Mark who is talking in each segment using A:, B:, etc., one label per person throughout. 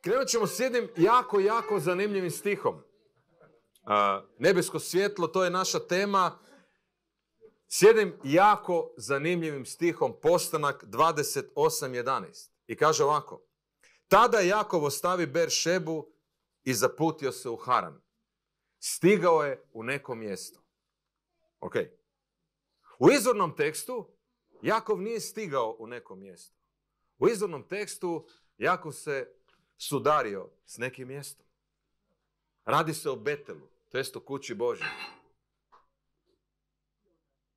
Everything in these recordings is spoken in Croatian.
A: Krenut ćemo s jednim jako, jako zanimljivim stihom. Nebesko svjetlo, to je naša tema. S jednim jako zanimljivim stihom, postanak 28.11. I kaže ovako. Tada Jakov ostavi Beršebu i zaputio se u Haran. Stigao je u neko mjesto. Ok. U izvornom tekstu Jakov nije stigao u neko mjesto. U izvornom tekstu Jakov se sudario s nekim mjestom. Radi se o Betelu, to jest o kući Božje.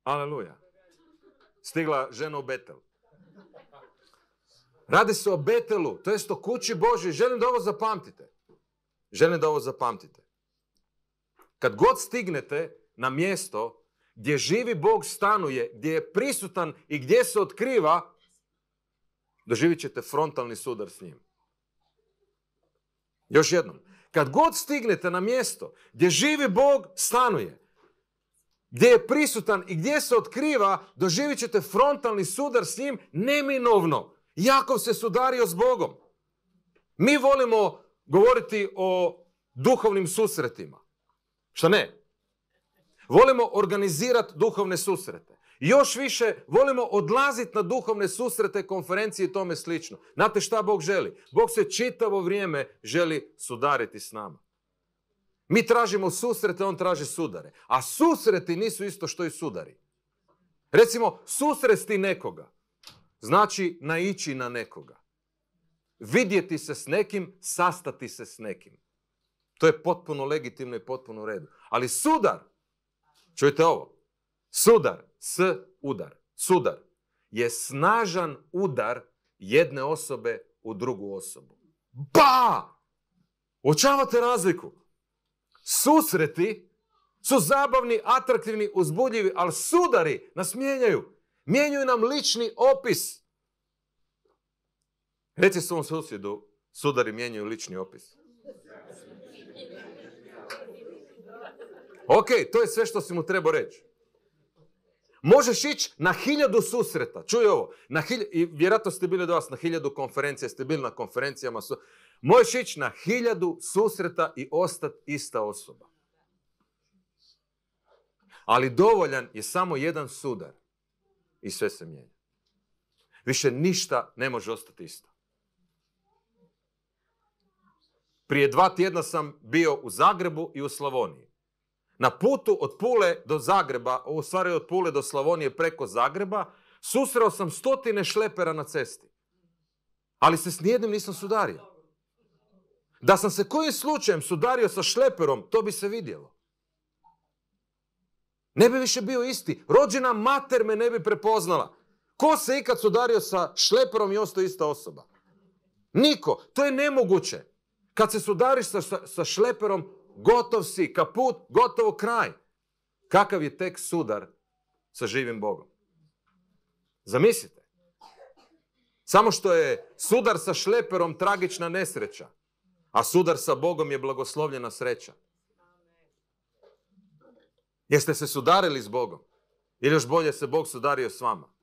A: Aleluja. Stigla žena u Betel. Radi se o Betelu, to jest o kući Božje. Želim da ovo zapamtite. Želim da ovo zapamtite. Kad god stignete na mjesto gdje živi Bog stanuje, gdje je prisutan i gdje se otkriva, doživit ćete frontalni sudar s njim. Još jednom, kad god stignete na mjesto gdje živi Bog stanuje, gdje je prisutan i gdje se otkriva, doživit ćete frontalni sudar s njim neminovno. Jakov se sudario s Bogom. Mi volimo govoriti o duhovnim susretima. Šta ne? Volimo organizirati duhovne susrete. Još više volimo odlaziti na duhovne susrete, konferencije i tome slično. Znate šta Bog želi? Bog se čitavo vrijeme želi sudariti s nama. Mi tražimo susrete, on traži sudare. A susreti nisu isto što i sudari. Recimo, susresti nekoga znači naići na nekoga. Vidjeti se s nekim, sastati se s nekim. To je potpuno legitimno i potpuno u redu. Ali sudar, čujte ovo, sudar s udar, sudar je snažan udar jedne osobe u drugu osobu. Ba! Očavate razliku. Susreti su zabavni, atraktivni, uzbudljivi, ali sudari nas mijenjaju. Mijenjuju nam lični opis. Reci svom susjedu, sudari mijenjaju lični opis. Ok, to je sve što si mu trebao reći. Možeš ići na hiljadu susreta. Čuj ovo. Na vjerojatno ste bili do vas na hiljadu konferencija, ste bili na konferencijama. Su... Možeš ići na hiljadu susreta i ostati ista osoba. Ali dovoljan je samo jedan sudar. I sve se mijenja. Više ništa ne može ostati isto. Prije dva tjedna sam bio u Zagrebu i u Slavoniji na putu od Pule do Zagreba, u stvari od Pule do Slavonije preko Zagreba, susreo sam stotine šlepera na cesti. Ali se s nijednim nisam sudario. Da sam se kojim slučajem sudario sa šleperom, to bi se vidjelo. Ne bi više bio isti. Rođena mater me ne bi prepoznala. Ko se ikad sudario sa šleperom i ostao ista osoba? Niko. To je nemoguće. Kad se sudariš sa, sa šleperom, gotov si, kaput, gotovo kraj. Kakav je tek sudar sa živim Bogom? Zamislite. Samo što je sudar sa šleperom tragična nesreća, a sudar sa Bogom je blagoslovljena sreća. Jeste se sudarili s Bogom? Ili još bolje se Bog sudario s vama?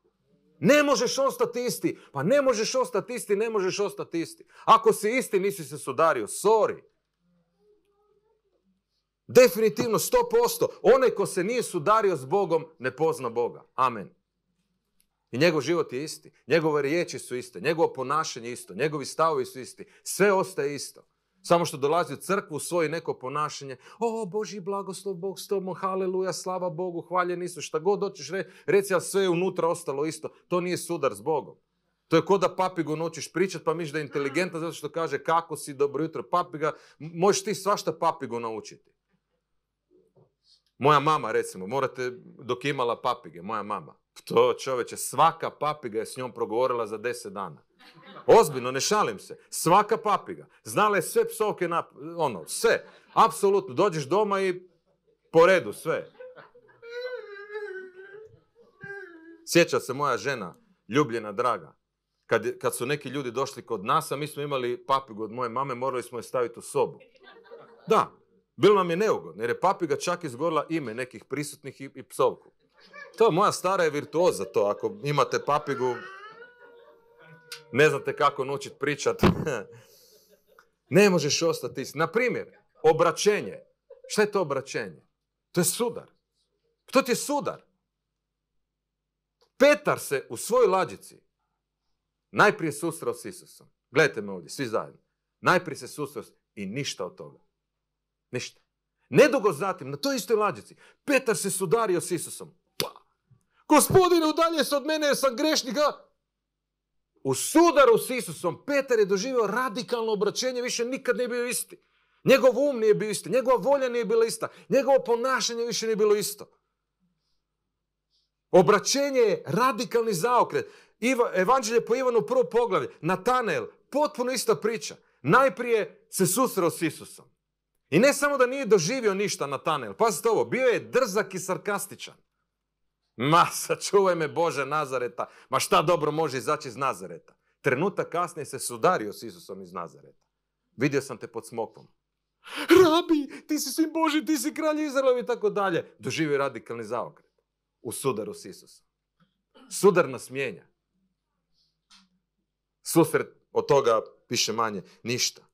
A: Ne možeš ostati isti. Pa ne možeš ostati isti, ne možeš ostati isti. Ako si isti, nisi se sudario. Sorry. Definitivno, sto posto, Onaj ko se nije sudario s Bogom, ne pozna Boga. Amen. I njegov život je isti. Njegove riječi su iste. Njegovo ponašanje je isto. Njegovi stavovi su isti. Sve ostaje isto. Samo što dolazi u crkvu, svoje neko ponašanje. O, Boži, blagoslov Bog s tobom, haleluja, slava Bogu, hvalje nisu, Šta god hoćeš reći, reci, ali sve je unutra ostalo isto. To nije sudar s Bogom. To je ko da papigu noćiš pričat, pa miš da je inteligentan zato što kaže kako si, dobro jutro papiga. Možeš ti svašta papigu naučiti. Moja mama, recimo, morate, dok je imala papige, moja mama, to čoveče, svaka papiga je s njom progovorila za deset dana. Ozbiljno, ne šalim se. Svaka papiga. Znala je sve psovke, na, ono, sve. Apsolutno, dođeš doma i po redu sve. Sjeća se moja žena, ljubljena, draga. Kad, kad su neki ljudi došli kod nas, a mi smo imali papigu od moje mame, morali smo je staviti u sobu. Da, bilo nam je neugodno jer je papiga čak izgorila ime nekih prisutnih i, psovku. To moja stara je virtuoza to. Ako imate papigu, ne znate kako naučiti pričat. ne možeš ostati isti. Naprimjer, obraćenje. Šta je to obraćenje? To je sudar. To ti je sudar. Petar se u svojoj lađici najprije susreo s Isusom. Gledajte me ovdje, svi zajedno. Najprije se susreo i ništa od toga. Ništa. Nedugo zatim, na toj istoj lađici, Petar se sudario s Isusom. Pa. Gospodine, udalje se od mene jer sam grešnik. U sudaru s Isusom Petar je doživio radikalno obraćenje, više nikad nije bio isti. Njegov um nije bio isti, njegova volja nije bila ista, njegovo ponašanje više nije bilo isto. Obraćenje je radikalni zaokret. Iva, evanđelje po Ivanu prvo poglavlje, Natanael, potpuno ista priča. Najprije se susreo s Isusom. I ne samo da nije doživio ništa na tanel. pazite ovo, bio je drzak i sarkastičan. Ma, sačuvaj me Bože Nazareta, ma šta dobro može izaći iz Nazareta. Trenutak kasnije se sudario s Isusom iz Nazareta. Vidio sam te pod smokom. Rabi, ti si svim Boži, ti si kralj Izraela i tako dalje. Doživio radikalni zaokret u sudaru s Isusom. Sudar nas mijenja. Susret od toga piše manje ništa.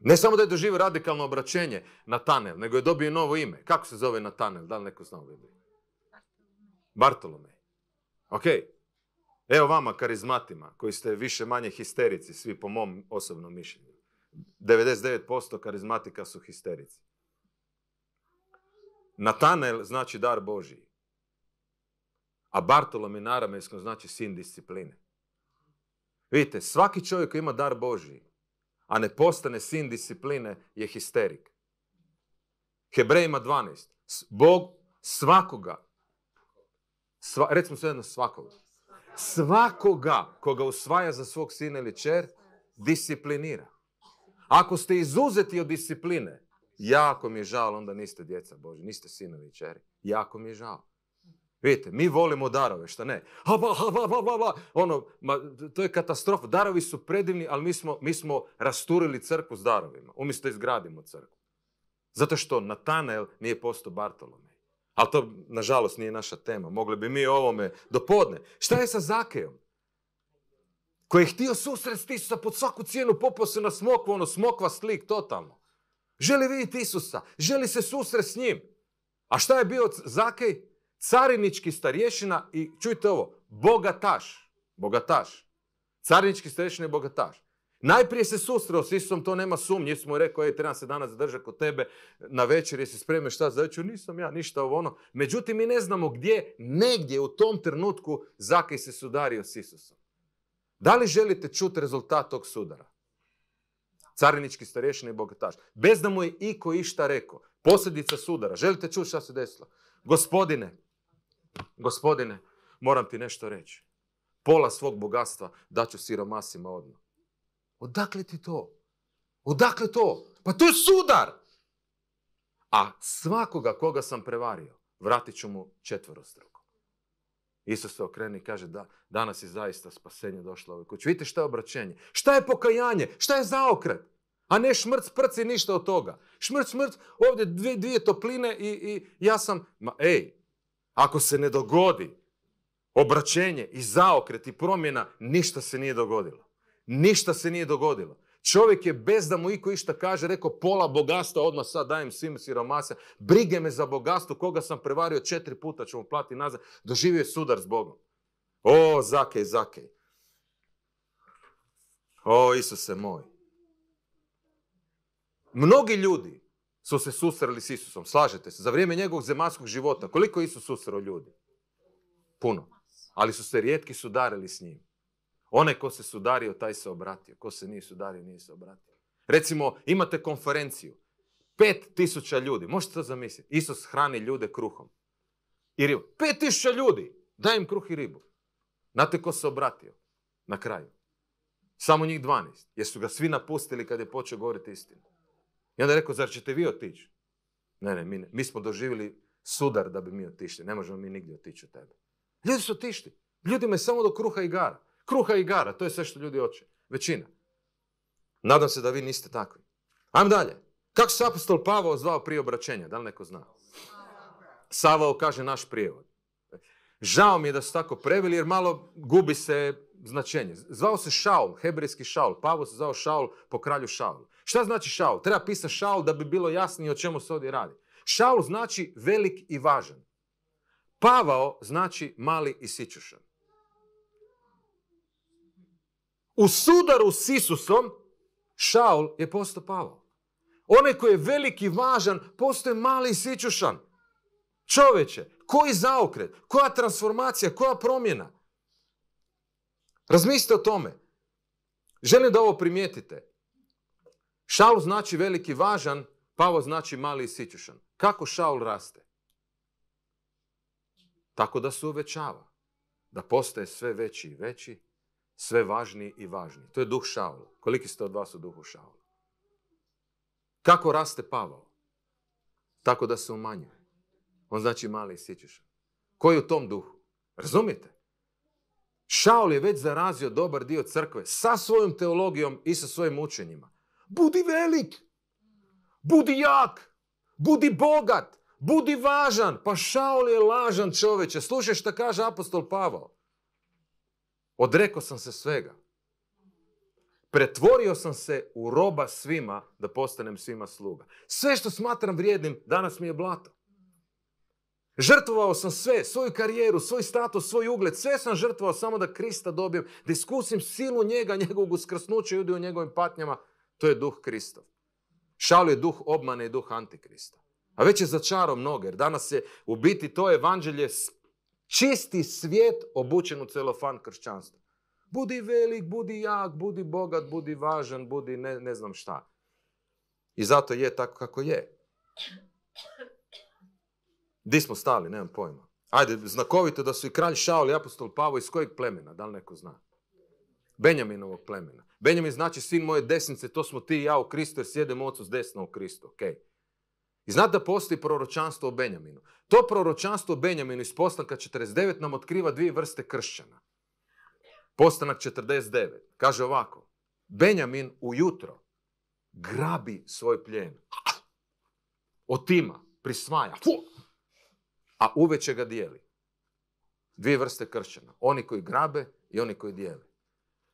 A: Ne samo da je doživio radikalno obraćenje Natanel nego je dobio novo ime. Kako se zove na Da li neko zna ovo Bartolome. Ok. Evo vama, karizmatima, koji ste više manje histerici, svi po mom osobnom mišljenju. 99% karizmatika su histerici. Natanel znači dar Božiji. A Bartolome na aramejskom znači sin discipline. Vidite, svaki čovjek koji ima dar Božiji a ne postane sin discipline, je histerik. Hebrejima 12. Bog svakoga, sva, recimo sve jedno svakoga, svakoga koga usvaja za svog sina ili čer, disciplinira. Ako ste izuzeti od discipline, jako mi je žao, onda niste djeca Bože, niste sinovi i čeri. Jako mi je žao. Vidite, mi volimo darove, šta ne? Ono, ma, to je katastrofa. Darovi su predivni, ali mi smo, mi smo rasturili crkvu s darovima. Umjesto izgradimo crkvu. Zato što Natanael nije postao Bartolomej. Ali to, nažalost, nije naša tema. Mogli bi mi ovome dopodne. Šta je sa Zakejom? Koji je htio susret s Isusa pod svaku cijenu, popao se na smokvu, ono smokva slik, totalno. Želi vidjeti Isusa, želi se susret s njim. A šta je bio Zakej? carinički starješina i čujte ovo, bogataš, bogataš. Carinički starješina je bogataš. Najprije se susreo s Isusom, to nema sumnje. Isus mu je rekao, ej, trebam se danas zadržati kod tebe na večer, jesi spremio šta za večer? Nisam ja, ništa ovo ono. Međutim, mi ne znamo gdje, negdje u tom trenutku Zakaj se sudario s Isusom. Da li želite čuti rezultat tog sudara? Carinički starješina i bogataš. Bez da mu je iko išta rekao. Posljedica sudara. Želite čuti šta se desilo? Gospodine, gospodine, moram ti nešto reći. Pola svog bogatstva daću siromasima odmah. Odakle ti to? Odakle to? Pa to je sudar! A svakoga koga sam prevario, vratit ću mu četvorostruko. Isus se okreni i kaže da danas je zaista spasenje došlo u ovoj Vidite šta je obraćenje, šta je pokajanje, šta je zaokret. A ne šmrc, prci, ništa od toga. Šmrc, šmrc, ovdje dvije, topline i, i ja sam... Ma ej, ako se ne dogodi obraćenje i zaokret i promjena, ništa se nije dogodilo. Ništa se nije dogodilo. Čovjek je bez da mu iko išta kaže, rekao pola bogatstva, odmah sad dajem svim siromasa, brige me za bogatstvo, koga sam prevario četiri puta ću mu platiti nazad, doživio je sudar s Bogom. O, zakej, zakej. O, Isuse moj. Mnogi ljudi su se susreli s Isusom. Slažete se? Za vrijeme njegovog zemaljskog života. Koliko je Isus susreo ljudi? Puno. Ali su se rijetki sudarili s njim. Onaj ko se sudario, taj se obratio. Ko se nije sudario, nije se obratio. Recimo, imate konferenciju. Pet tisuća ljudi. Možete to zamisliti? Isus hrani ljude kruhom. I ribom. Pet tisuća ljudi! Daj im kruh i ribu. Znate ko se obratio? Na kraju. Samo njih 12. Jer su ga svi napustili kad je počeo govoriti istinu. I onda je rekao, zar ćete vi otići? Ne, ne, mi, smo doživjeli sudar da bi mi otišli. Ne možemo mi nigdje otići od tebe. Ljudi su otišli. Ljudima je samo do kruha i gara. Kruha i gara, to je sve što ljudi hoće. Većina. Nadam se da vi niste takvi. Ajmo dalje. Kako se apostol Pavao zvao prije obraćenja? Da li neko zna? Savao kaže naš prijevod. Žao mi je da su tako preveli jer malo gubi se značenje. Zvao se Šaul, hebrijski Šaul. Pavo se zvao Šaul po kralju Šaulu. Šta znači šaul? Treba pisati šaul da bi bilo jasnije o čemu se ovdje radi. Šaul znači velik i važan. Pavao znači mali i sičušan. U sudaru s Isusom Šaul je postao Pavao. Onaj koji je veliki i važan postoje mali i sičušan. Čoveče, koji zaokret, koja transformacija, koja promjena? Razmislite o tome. Želim da ovo primijetite. Šaul znači veliki važan, Pavo znači mali i sićušan. Kako Šaul raste? Tako da se uvećava. Da postaje sve veći i veći, sve važniji i važniji. To je duh Šaula. Koliki ste od vas u duhu Šaula? Kako raste Pavao? Tako da se umanjuje. On znači mali i sićušan. Koji je u tom duhu? razumite. Šaul je već zarazio dobar dio crkve sa svojom teologijom i sa svojim učenjima. Budi velik, budi jak, budi bogat, budi važan. Pa Šaul je lažan čoveče. Slušaj šta kaže apostol Pavao. Odrekao sam se svega. Pretvorio sam se u roba svima da postanem svima sluga. Sve što smatram vrijednim danas mi je blato. Žrtvovao sam sve, svoju karijeru, svoj status, svoj ugled, sve sam žrtvovao samo da Krista dobijem, da iskusim silu njega, njegovog uskrsnuća i u njegovim patnjama to je duh Kristov. Šaul je duh obmane i duh antikrista. A već je čaro mnoge, jer danas je u biti to evanđelje čisti svijet obučen u celofan kršćanstva. Budi velik, budi jak, budi bogat, budi važan, budi ne, ne znam šta. I zato je tako kako je. Di smo stali, nemam pojma. Ajde, znakovito da su i kralj Šaul i apostol Pavo iz kojeg plemena, da li neko zna? Benjaminovog plemena. Benjamin znači sin moje desnice, to smo ti i ja u Kristu jer sjedem ocu s desna u Kristu. Okay. I znate da postoji proročanstvo o Benjaminu. To proročanstvo o Benjaminu iz postanka 49 nam otkriva dvije vrste kršćana. Postanak 49. Kaže ovako. Benjamin ujutro grabi svoj plijen. Otima, prisvaja. A uveče ga dijeli. Dvije vrste kršćana. Oni koji grabe i oni koji dijele.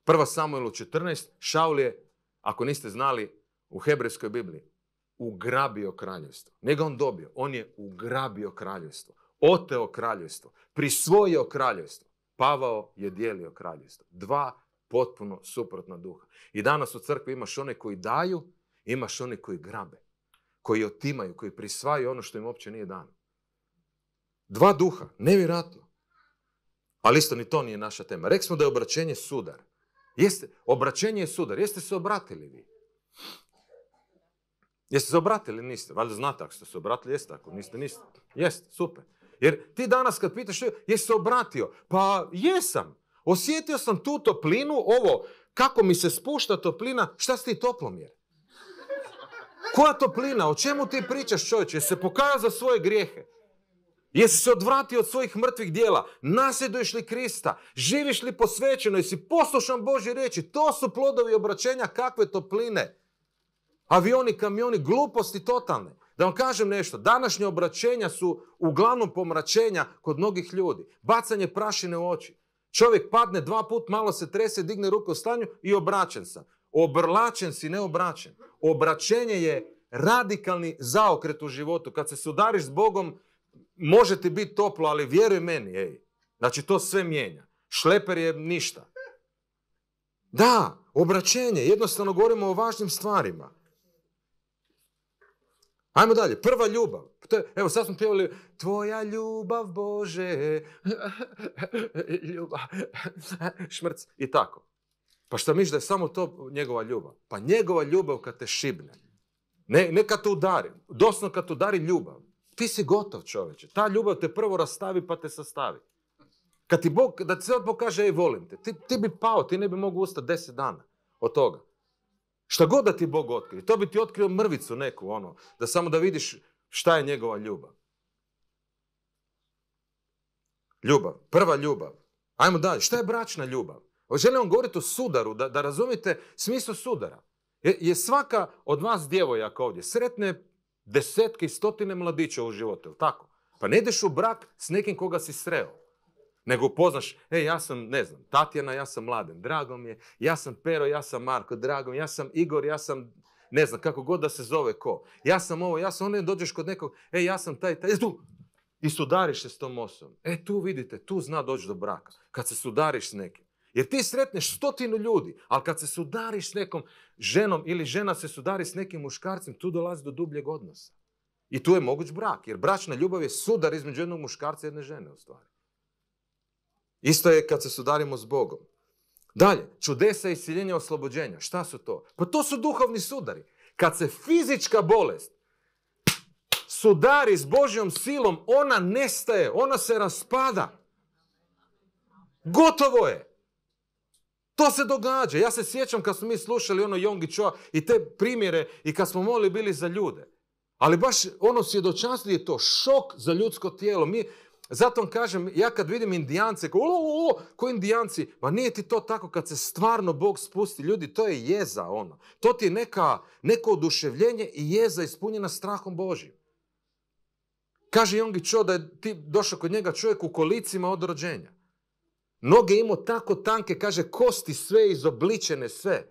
A: Prva Samuelu 14, Šaul je, ako niste znali, u Hebrejskoj Bibliji, ugrabio kraljevstvo. Nega on dobio, on je ugrabio kraljevstvo. Oteo kraljevstvo, prisvojio kraljevstvo. Pavao je dijelio kraljevstvo. Dva potpuno suprotna duha. I danas u crkvi imaš one koji daju, imaš one koji grabe, koji otimaju, koji prisvajaju ono što im uopće nije dano. Dva duha, nevjerojatno. Ali isto ni to nije naša tema. Rekli smo da je obraćenje sudar. Jeste, obraćenje je sudar. Jeste se obratili vi? Jeste se obratili? Niste. Valjda znate ako ste se obratili, jeste. Ako niste, niste. Jeste, super. Jer ti danas kad pitaš, jesi se obratio? Pa jesam. Osjetio sam tu toplinu, ovo, kako mi se spušta toplina, šta si ti toplomjer? Koja toplina? O čemu ti pričaš čovječe? Jesi se pokaja za svoje grijehe? Jesi se odvratio od svojih mrtvih dijela? Nasljeduješ li Krista? Živiš li posvećeno? Jesi poslušan Božje riječi? To su plodovi obraćenja kakve topline. Avioni, kamioni, gluposti totalne. Da vam kažem nešto, današnje obraćenja su uglavnom pomračenja kod mnogih ljudi. Bacanje prašine u oči. Čovjek padne dva put, malo se trese, digne ruku u stanju i obraćen sam. Obrlačen si, ne obraćen. Obraćenje je radikalni zaokret u životu. Kad se sudariš s Bogom, može ti biti toplo, ali vjeruj meni, ej. Znači to sve mijenja. Šleper je ništa. Da, obraćenje, jednostavno govorimo o važnim stvarima. Ajmo dalje, prva ljubav. Evo sad smo pjevali Tvoja ljubav Bože, ljubav, šmrc i tako. Pa šta misliš da je samo to njegova ljubav? Pa njegova ljubav kad te šibne. Ne, ne kad te udari, dosno kad te udari ljubav. Ti si gotov čovječe. Ta ljubav te prvo rastavi pa te sastavi. Kad ti Bog, da ti sve Bog kaže, ej, volim te, ti, bi pao, ti ne bi mogao ustati deset dana od toga. Šta god da ti Bog otkrije, to bi ti otkrio mrvicu neku, ono, da samo da vidiš šta je njegova ljubav. Ljubav, prva ljubav. Ajmo dalje, šta je bračna ljubav? Želim vam govoriti o sudaru, da, razumite smislu sudara. Je, je svaka od vas djevojaka ovdje sretne desetke i stotine mladića u životu, tako? Pa ne ideš u brak s nekim koga si sreo, nego poznaš, e, ja sam, ne znam, Tatjana, ja sam Mladen, drago mi je, ja sam Pero, ja sam Marko, drago mi je, ja sam Igor, ja sam, ne znam, kako god da se zove ko. Ja sam ovo, ja sam ono, dođeš kod nekog, e, ja sam taj, taj, tu, i sudariš se s tom osobom. E, tu vidite, tu zna doći do braka, kad se sudariš s nekim. Jer ti sretneš stotinu ljudi, ali kad se sudariš s nekom ženom ili žena se sudari s nekim muškarcem, tu dolazi do dubljeg odnosa. I tu je moguć brak, jer bračna ljubav je sudar između jednog muškarca i jedne žene u Isto je kad se sudarimo s Bogom. Dalje, čudesa siljenje oslobođenja. Šta su to? Pa to su duhovni sudari. Kad se fizička bolest sudari s Božjom silom, ona nestaje, ona se raspada. Gotovo je. To se događa. Ja se sjećam kad smo mi slušali ono Jongi i te primjere i kad smo molili bili za ljude. Ali baš ono svjedočanstvo je to šok za ljudsko tijelo. Mi, zato vam kažem, ja kad vidim indijance, ko, o, o, indijanci, ma nije ti to tako kad se stvarno Bog spusti. Ljudi, to je jeza ono. To ti je neka, neko oduševljenje i jeza ispunjena strahom Božim. Kaže Jongi Cho da je ti došao kod njega čovjek u kolicima od rođenja. Noge imao tako tanke, kaže, kosti sve izobličene, sve.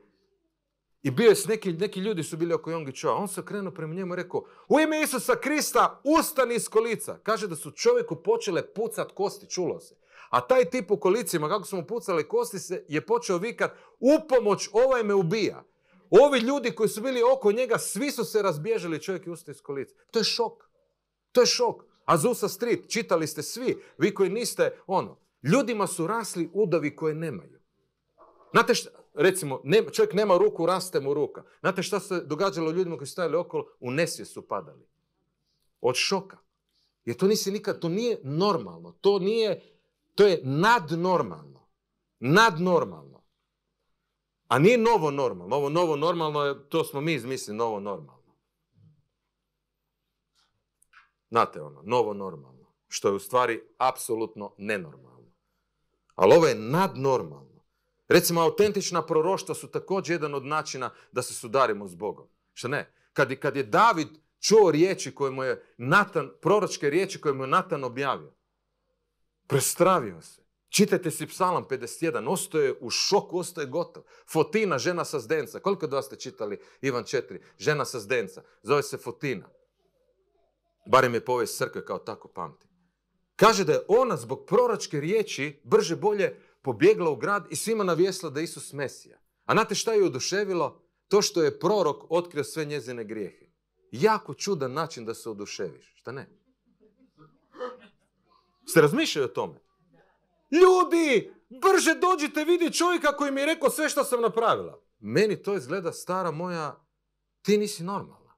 A: I bio je s neki, neki ljudi su bili oko Jongi On se okrenuo prema njemu i rekao, u ime Isusa Krista, ustani iz kolica. Kaže da su čovjeku počele pucati kosti, čulo se. A taj tip u kolicima, kako su mu pucale kosti, se je počeo vikat, upomoć, ovaj me ubija. Ovi ljudi koji su bili oko njega, svi su se razbježili, čovjek je ustao iz kolica. To je šok. To je šok. Azusa Street, čitali ste svi, vi koji niste, ono, Ljudima su rasli udovi koje nemaju. Znate šta, recimo, čovjek nema ruku, raste mu ruka. Znate šta se događalo ljudima koji su stajali okolo? U nesvijest su padali. Od šoka. Jer to nisi nikad, to nije normalno. To nije, to je nadnormalno. Nadnormalno. A nije novo normalno. Ovo novo normalno, je, to smo mi izmislili novo normalno. Znate ono, novo normalno. Što je u stvari apsolutno nenormalno. Ali ovo je nadnormalno. Recimo, autentična proroštva su također jedan od načina da se sudarimo s Bogom. Što ne? Kad, kad je David čuo riječi koje mu je Natan, proročke riječi koje mu je Natan objavio, prestravio se. Čitajte si psalam 51, ostaje u šoku, ostaje gotov. Fotina, žena sa zdenca. Koliko od vas ste čitali Ivan 4? Žena sa zdenca. Zove se Fotina. Barem je povijest crkve kao tako pamti. Kaže da je ona zbog proračke riječi brže bolje pobjegla u grad i svima navijesla da Isus Mesija. A znate šta je oduševilo? To što je prorok otkrio sve njezine grijehe. Jako čudan način da se oduševiš. Šta ne? Ste razmišljali o tome? Ljudi, brže dođite vidi čovjeka koji mi je rekao sve što sam napravila. Meni to izgleda stara moja, ti nisi normalna.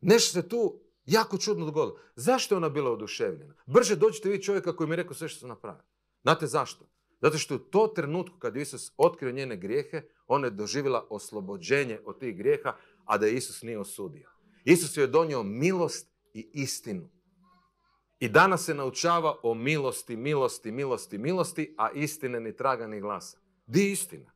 A: Nešto se tu Jako čudno dogodilo. Zašto je ona bila oduševljena? Brže dođite vi čovjeka koji mi je rekao sve što sam napravio. Znate zašto? Zato što u to trenutku kad je Isus otkrio njene grijehe, ona je doživjela oslobođenje od tih grijeha, a da je Isus nije osudio. Isus joj je donio milost i istinu. I danas se naučava o milosti, milosti, milosti, milosti, a istine ni traga ni glasa. Di je istina?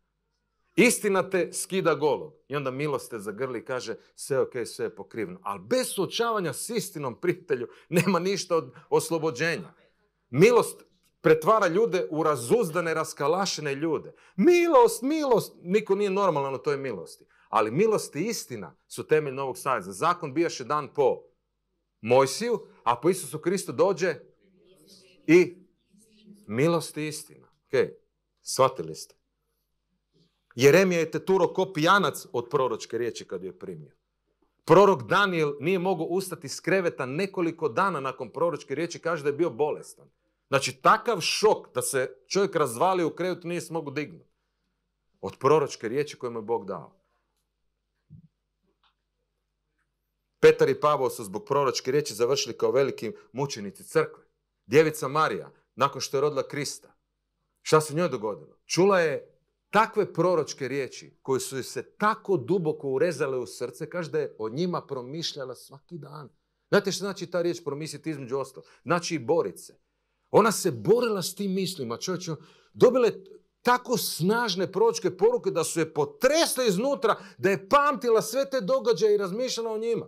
A: Istina te skida golog. I onda milost te zagrli i kaže sve ok, sve je pokrivno. Ali bez suočavanja s istinom prijatelju nema ništa od oslobođenja. Milost pretvara ljude u razuzdane, raskalašene ljude. Milost, milost, niko nije normalan u toj milosti. Ali milost i istina su temelj Novog Saveza. Zakon bijaše dan po Mojsiju, a po Isusu Kristu dođe i milost i istina. Ok, shvatili ste. Jeremija je teturo ko pijanac od proročke riječi kad je primio. Prorok Daniel nije mogao ustati s kreveta nekoliko dana nakon proročke riječi, kaže da je bio bolestan. Znači, takav šok da se čovjek razvali u krevetu nije se mogu dignuti. Od proročke riječi koju mu je Bog dao. Petar i Pavao su zbog proročke riječi završili kao veliki mučenici crkve. Djevica Marija, nakon što je rodila Krista. Šta se njoj dogodilo? Čula je takve proročke riječi koje su se tako duboko urezale u srce, kaže da je o njima promišljala svaki dan. Znate što znači ta riječ promisliti između ostalo? Znači i borit se. Ona se borila s tim mislima. Čovječe, dobila je tako snažne proročke poruke da su je potresle iznutra, da je pamtila sve te događaje i razmišljala o njima.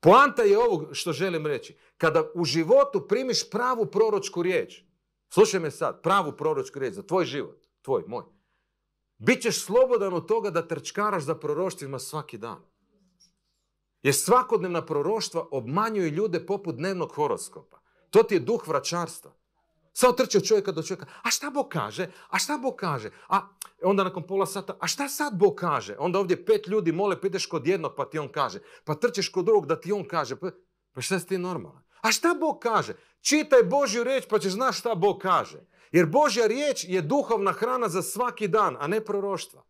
A: Poanta je ovog što želim reći. Kada u životu primiš pravu proročku riječ, slušaj me sad, pravu proročku riječ za tvoj život, tvoj, moj. Bićeš slobodan od toga da trčkaraš za proroštvima svaki dan. Jer svakodnevna proroštva obmanjuju ljude poput dnevnog horoskopa. To ti je duh vračarstva. Samo trči od čovjeka do čovjeka. A šta Bog kaže? A šta Bog kaže? A onda nakon pola sata, a šta sad Bog kaže? Onda ovdje pet ljudi mole, pa kod jednog pa ti on kaže. Pa trčeš kod drugog da ti on kaže. Pa, pa, šta si ti normalan? A šta Bog kaže? Čitaj Božju reč, pa ćeš znaš šta Bog kaže. Jer Božja riječ je duhovna hrana za svaki dan, a ne proroštva.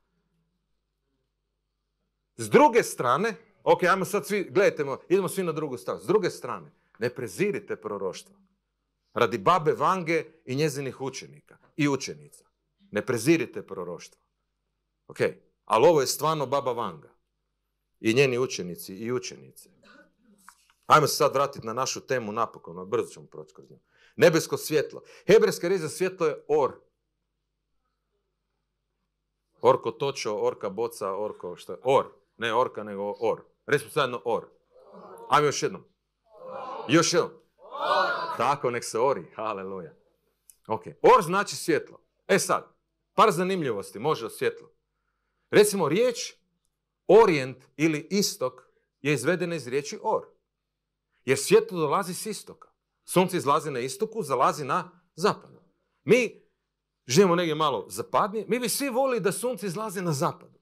A: S druge strane, ok, ajmo sad svi, gledajte, idemo svi na drugu stranu. S druge strane, ne prezirite proroštva. Radi babe Vange i njezinih učenika i učenica. Ne prezirite proroštva. Ok, ali ovo je stvarno baba Vanga. I njeni učenici i učenice. Ajmo se sad vratiti na našu temu napokon, brzo ćemo proći kroz nju. Nebesko svjetlo. Hebrejska riječ za svjetlo je or. Orko točo, orka boca, orko što je? Or. Ne orka, nego or. Recimo sadno or. Ajmo još jednom. Još jednom. Tako, nek se ori. Haleluja. Ok. Or znači svjetlo. E sad, par zanimljivosti može svjetlo. Recimo, riječ orijent ili istok je izvedena iz riječi or. Jer svjetlo dolazi s istoka. Sunce izlazi na istoku, zalazi na zapadu. Mi živimo negdje malo zapadnije, mi bi svi volili da sunce izlazi na zapadu.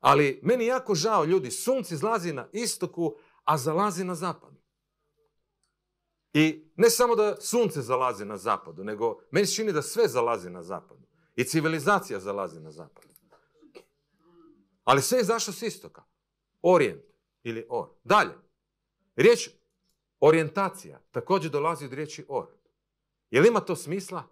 A: Ali meni je jako žao ljudi, sunce izlazi na istoku, a zalazi na zapadu. I ne samo da sunce zalazi na zapadu, nego meni se čini da sve zalazi na zapadu. I civilizacija zalazi na zapadu. Ali sve je zašto s istoka. Orient ili or. Dalje. Riječ Orijentacija također dolazi od riječi or. li ima to smisla?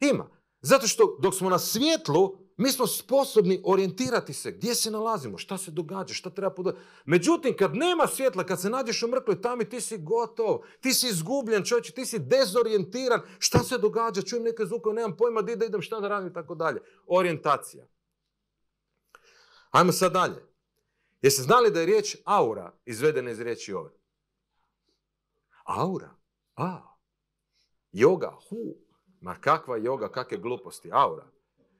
A: Ima. Zato što dok smo na svjetlu, mi smo sposobni orijentirati se gdje se nalazimo, šta se događa, šta treba podati. Međutim, kad nema svjetla, kad se nađeš u mrkloj tami, ti si gotov, ti si izgubljen čovječe, ti si dezorijentiran, šta se događa, čujem neke zvuke, nemam pojma di da idem, šta da radim i tako dalje. Orijentacija. Ajmo sad dalje. Jeste znali da je riječ aura izvedena iz riječi ove? Aura. A. Joga. Hu. Ma kakva joga, kakve gluposti. Aura.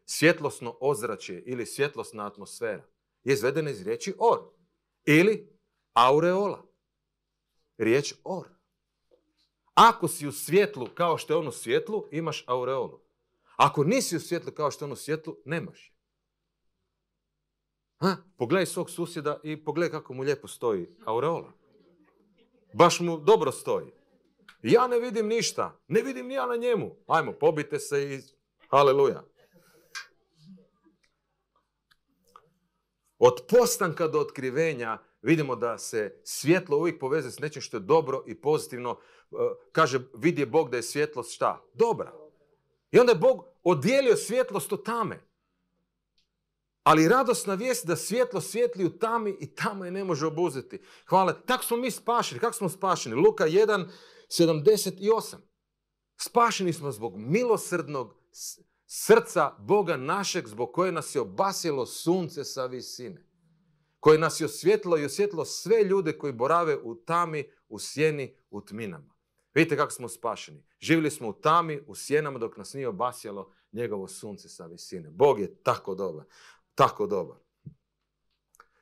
A: Svjetlosno ozračje ili svjetlosna atmosfera je izvedena iz riječi or. Ili aureola. Riječ or. Ako si u svjetlu kao što je ono svjetlu, imaš aureolu. Ako nisi u svjetlu kao što je ono svjetlu, nemaš je. Pogledaj svog susjeda i pogledaj kako mu lijepo stoji aureola. Baš mu dobro stoji. Ja ne vidim ništa. Ne vidim ni ja na njemu. Ajmo, pobite se i haleluja. Od postanka do otkrivenja vidimo da se svjetlo uvijek poveze s nečim što je dobro i pozitivno. E, kaže, vidi je Bog da je svjetlost šta? Dobra. I onda je Bog odijelio svjetlost od tame. Ali radosna vijest da svjetlo svjetli u tami i tamo je ne može obuzeti. Hvala. Tako smo mi spašeni. Kako smo spašeni? Luka 1, 78. Spašeni smo zbog milosrdnog srca Boga našeg zbog koje nas je obasilo sunce sa visine. Koje nas je osvjetilo i osvjetilo sve ljude koji borave u tami, u sjeni, u tminama. Vidite kako smo spašeni. Živjeli smo u tami, u sjenama dok nas nije obasjalo njegovo sunce sa visine. Bog je tako dobar tako dobar.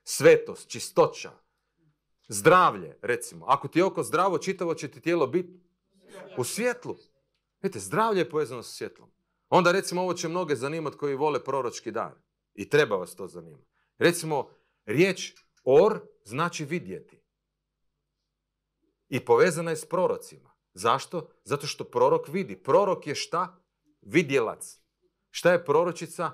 A: Svetost, čistoća, zdravlje, recimo. Ako ti je oko zdravo, čitavo će ti tijelo biti u svjetlu. Vidite, zdravlje je povezano sa svjetlom. Onda recimo ovo će mnoge zanimati koji vole proročki dar. I treba vas to zanimati. Recimo, riječ or znači vidjeti. I povezana je s prorocima. Zašto? Zato što prorok vidi. Prorok je šta? Vidjelac. Šta je proročica?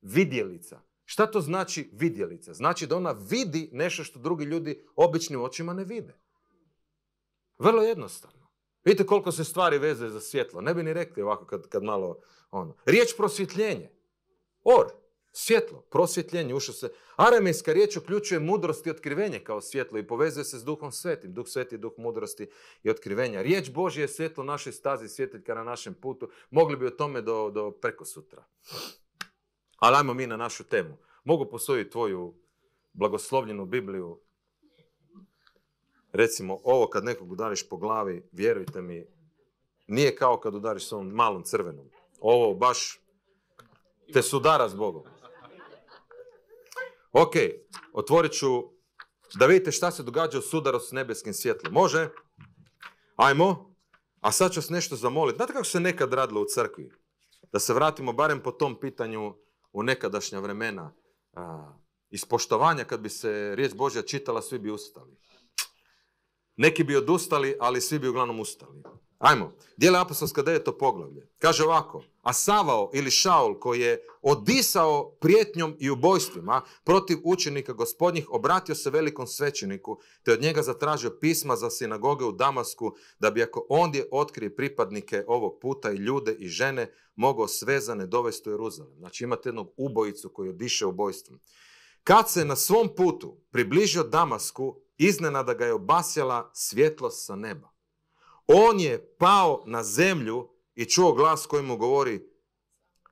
A: Vidjelica. Šta to znači vidjelica? Znači da ona vidi nešto što drugi ljudi običnim očima ne vide. Vrlo jednostavno. Vidite koliko se stvari veze za svjetlo. Ne bi ni rekli ovako kad, kad malo ono. Riječ prosvjetljenje. Or, svjetlo, prosvjetljenje, ušao se. Aramejska riječ uključuje mudrost i otkrivenje kao svjetlo i povezuje se s duhom svetim. Duh sveti, duh mudrosti i otkrivenja. Riječ Božje je svjetlo našoj stazi, svjetljika na našem putu. Mogli bi o tome do, do preko sutra. Ali ajmo mi na našu temu. Mogu posuditi tvoju blagoslovljenu Bibliju. Recimo, ovo kad nekog udariš po glavi, vjerujte mi, nije kao kad udariš s ovom malom crvenom. Ovo baš te sudara s Bogom. Ok, otvorit ću da vidite šta se događa u sudaru s nebeskim svjetlom. Može? Ajmo. A sad ću vas nešto zamoliti. Znate kako se nekad radilo u crkvi? Da se vratimo barem po tom pitanju u nekadašnja vremena ispoštovanja, kad bi se riječ Božja čitala, svi bi ustali. Neki bi odustali, ali svi bi uglavnom ustali. Ajmo, dijela apostolska deveto poglavlje. Kaže ovako, a Savao ili Šaul koji je odisao prijetnjom i ubojstvima protiv učenika gospodnjih obratio se velikom svećeniku te od njega zatražio pisma za sinagoge u Damasku da bi ako ondje otkrije pripadnike ovog puta i ljude i žene mogao svezane dovesti u Jeruzalem. Znači imate jednog ubojicu koji odiše ubojstvom. Kad se na svom putu približio Damasku, iznenada ga je obasjala svjetlost sa neba. On je pao na zemlju i čuo glas koji mu govori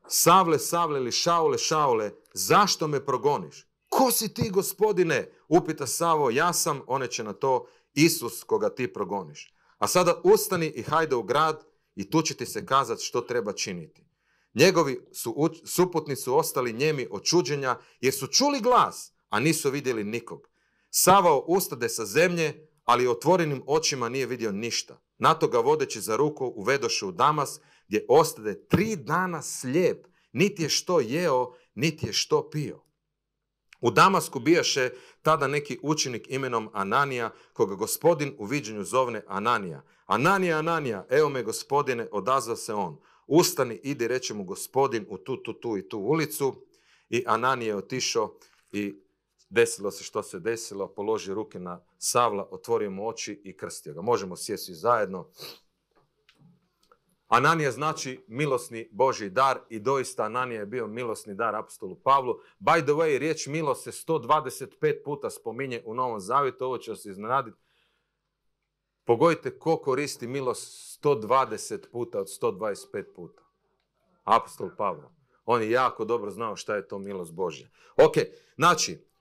A: Savle, Savle ili Šaule, Šaule, zašto me progoniš? Ko si ti gospodine? Upita Savo, ja sam, one će na to Isus koga ti progoniš. A sada ustani i hajde u grad i tu će ti se kazati što treba činiti. Njegovi su, suputnici su ostali njemi od čuđenja jer su čuli glas, a nisu vidjeli nikog. Savao ustade sa zemlje, ali otvorenim očima nije vidio ništa. Nato ga vodeći za ruku uvedoše u Damas gdje ostade tri dana slijep, niti je što jeo, niti je što pio. U Damasku bijaše tada neki učenik imenom Ananija, koga gospodin u viđenju zovne Ananija. Ananija, Ananija, evo me gospodine, odazva se on. Ustani, idi, reče mu gospodin u tu, tu, tu i tu ulicu. I Ananije je otišao i desilo se što se desilo, položi ruke na Savla, otvorio mu oči i krstio ga. Možemo sjesti zajedno. Ananija znači milosni Boži dar i doista Ananija je bio milosni dar apostolu Pavlu. By the way, riječ milo se 125 puta spominje u Novom Zavjetu, ovo će vas iznenaditi. Pogojite ko koristi milost 120 puta od 125 puta. Apostol Pavlo. On je jako dobro znao šta je to milost Božja. Ok, znači,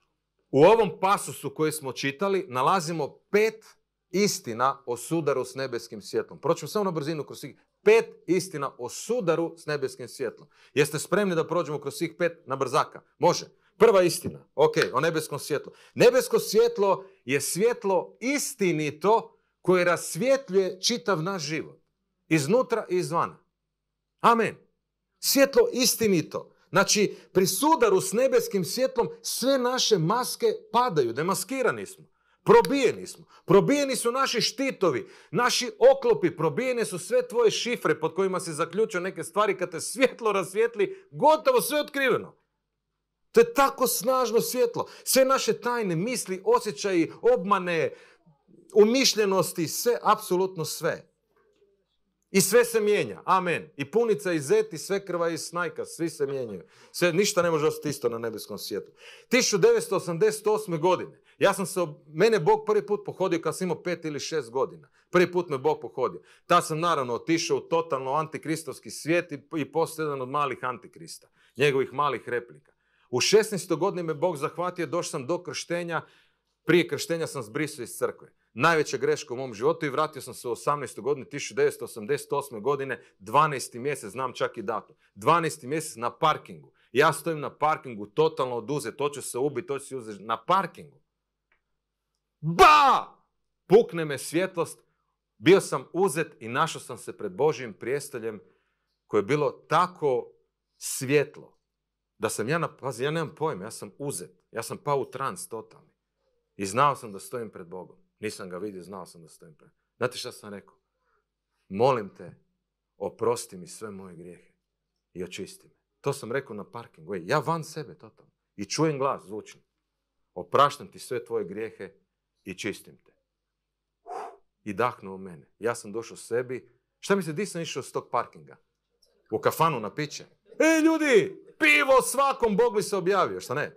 A: u ovom pasusu koji smo čitali nalazimo pet istina o sudaru s nebeskim svjetlom. Proćemo samo na brzinu kroz svih pet istina o sudaru s nebeskim svjetlom. Jeste spremni da prođemo kroz svih pet na brzaka? Može. Prva istina, ok, o nebeskom svjetlu. Nebesko svjetlo je svjetlo istinito koje rasvjetljuje čitav naš život. Iznutra i izvana. Amen. Svjetlo istinito. Znači, pri sudaru s nebeskim svjetlom sve naše maske padaju, demaskirani smo. Probijeni smo. Probijeni su naši štitovi, naši oklopi, probijene su sve tvoje šifre pod kojima se zaključio neke stvari kad te svjetlo rasvijetli, gotovo sve otkriveno. To je tako snažno svjetlo. Sve naše tajne, misli, osjećaji, obmane, umišljenosti, sve, apsolutno sve. I sve se mijenja. Amen. I punica i zet i sve krva i snajka. Svi se mijenjaju. Sve, ništa ne može ostati isto na nebeskom svijetu. 1988. godine. Ja sam se, mene Bog prvi put pohodio kad sam imao pet ili šest godina. Prvi put me Bog pohodio. Ta sam naravno otišao u totalno antikristovski svijet i, i jedan od malih antikrista. Njegovih malih replika. U 16. godini me Bog zahvatio, došao sam do krštenja. Prije krštenja sam zbrisao iz crkve najveća greška u mom životu i vratio sam se u 18. godine 1988. godine, 12. mjesec, znam čak i datum. 12. mjesec na parkingu. Ja stojim na parkingu, totalno oduzet, to ću se ubiti, to ću se uzeti na parkingu. Ba! Pukne me svjetlost, bio sam uzet i našao sam se pred Božjim prijestoljem koje je bilo tako svjetlo da sam ja, na, pazi, ja nemam pojma, ja sam uzet, ja sam pao u trans totalni. I znao sam da stojim pred Bogom. Nisam ga vidio, znao sam da stojim prema. Znate šta sam rekao? Molim te, oprosti mi sve moje grijehe i očisti me. To sam rekao na parkingu. Ja van sebe totalno. I čujem glas zvučno. Opraštam ti sve tvoje grijehe i čistim te. I dahnuo mene. Ja sam došao sebi. Šta mi se, di sam išao s tog parkinga? U kafanu na piće. E, ljudi, pivo svakom Bog bi se objavio. Šta ne?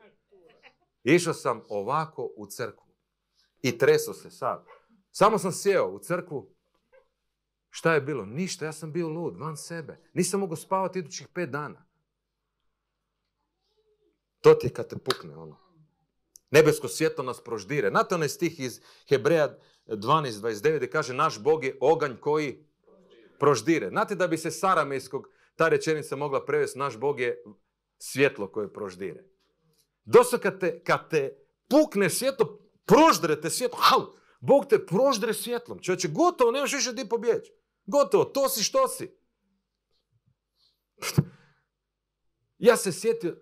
A: Išao sam ovako u crkvu. I treso se sad. Samo sam sjeo u crkvu. Šta je bilo? Ništa, ja sam bio lud, van sebe. Nisam mogao spavati idućih pet dana. To ti je kad te pukne ono. Nebesko svjetlo nas proždire. Znate onaj stih iz Hebreja 12.29 kaže naš Bog je oganj koji proždire. Znate da bi se saramejskog ta rečenica mogla prevesti naš Bog je svjetlo koje proždire. Dosta te, kad te pukne svjetlo, proždre te svjetlo, Bog te proždre svjetlom. Čovječe, gotovo, nemaš više di pobjeći. Gotovo, to si što si. Ja se sjetio,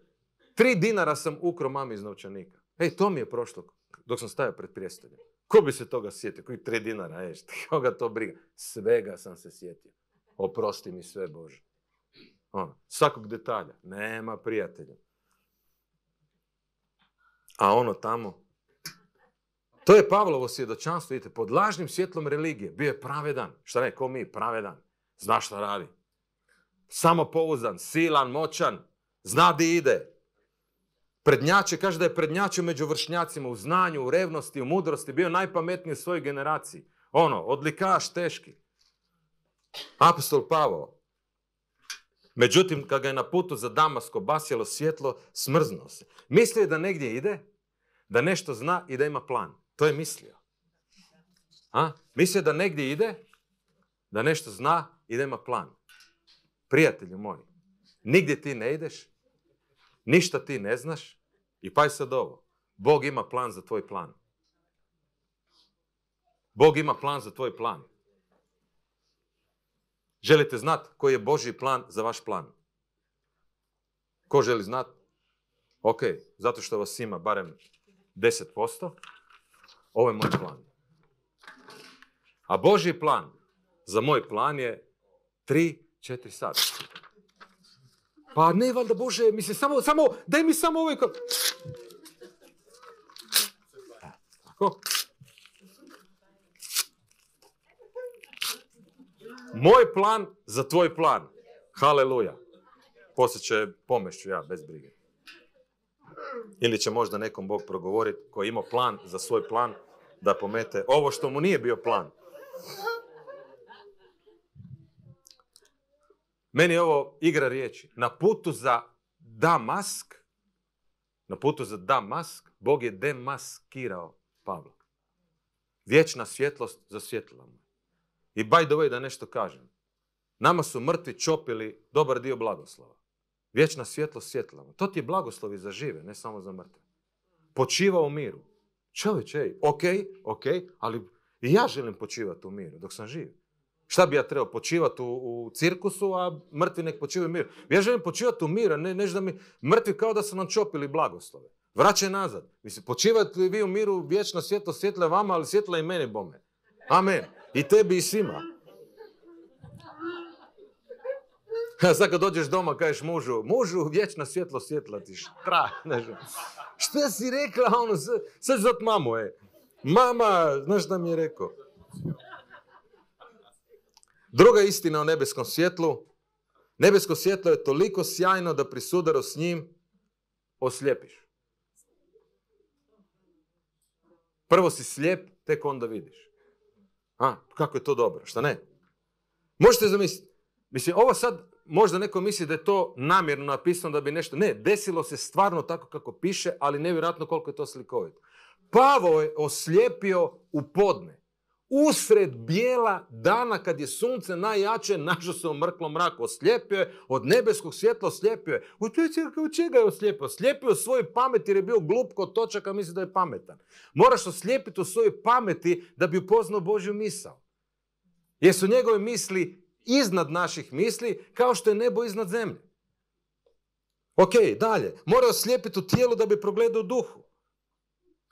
A: tri dinara sam ukro mami iz novčanika. Ej, to mi je prošlo dok sam stajao pred prijestoljem. Ko bi se toga sjetio? Koji tri dinara, ej, koga to briga? Svega sam se sjetio. Oprosti mi sve, Bože. Ono, svakog detalja. Nema prijatelja. A ono tamo, to je Pavlovo svjedočanstvo, vidite, pod lažnim svjetlom religije. Bio je pravedan. Šta ne, ko mi? Pravedan. Zna šta radi. Samopouzdan, silan, moćan. Zna di ide. Prednjače, kaže da je prednjače među vršnjacima u znanju, u revnosti, u mudrosti. Bio najpametniji u svojoj generaciji. Ono, odlikaš teški. Apostol Pavlo, Međutim, kad ga je na putu za Damasko basjelo svjetlo, smrznuo se. Mislio je da negdje ide, da nešto zna i da ima plan. To je mislio? A? Mislio da negdje ide, da nešto zna i da ima plan. Prijatelju moji, nigdje ti ne ideš, ništa ti ne znaš i paj sad ovo. Bog ima plan za tvoj plan. Bog ima plan za tvoj plan. Želite znati koji je Boži plan za vaš plan? Ko želi znati? Ok, zato što vas ima barem 10%. Ovo je moj plan. A Boži plan za moj plan je tri, 4 sata. Pa ne, valjda Bože, mislim, samo, samo, daj mi samo ovaj... Moj plan za tvoj plan. Haleluja. Poslije će pomešću ja, bez brige. Ili će možda nekom Bog progovoriti koji je imao plan za svoj plan da pomete ovo što mu nije bio plan. Meni je ovo igra riječi. Na putu za Damask, na putu za Damask, Bog je demaskirao Pavla. Vječna svjetlost za mu. I baj the da nešto kažem. Nama su mrtvi čopili dobar dio blagoslova. Vječna svjetlo svjetlama. To ti je blagoslovi za žive, ne samo za mrtve. Počiva u miru. Čovječ, ej, ok, ok, ali i ja želim počivati u miru dok sam živ. Šta bi ja trebao počivati u, cirkusu, a mrtvi nek počivaju u miru? Ja želim počivati u miru, ne, nešto da mi mrtvi kao da su nam čopili blagoslove. Vraćaj nazad. Mislim, počivate li vi u miru vječno svjetlo, svjetle vama, ali svjetla i meni bome. Amen. I tebi i svima. A sad kad dođeš doma, kažeš mužu, mužu, vječna svjetlo svjetla ti štra. Šta si rekla? Ono, sad ću mamu, e. Mama, znaš šta mi je rekao? Druga istina o nebeskom svjetlu. Nebesko svjetlo je toliko sjajno da pri s njim oslijepiš. Prvo si slijep, tek onda vidiš. A, kako je to dobro, šta ne? Možete zamisliti. Mislim, ovo sad, možda neko misli da je to namjerno napisano da bi nešto... Ne, desilo se stvarno tako kako piše, ali nevjerojatno koliko je to slikovito. Pavo je oslijepio u podne. Usred bijela dana kad je sunce najjače, našao se u mrklom mraku. Oslijepio je, od nebeskog svjetla oslijepio je. U čega je oslijepio? Oslijepio je svoj pameti jer je bio glup kod točaka, misli da je pametan. Moraš oslijepiti u svojoj pameti da bi upoznao Božju misao. Jer su njegove misli iznad naših misli kao što je nebo iznad zemlje. Ok, dalje. Mora oslijepiti u tijelu da bi progledao duhu.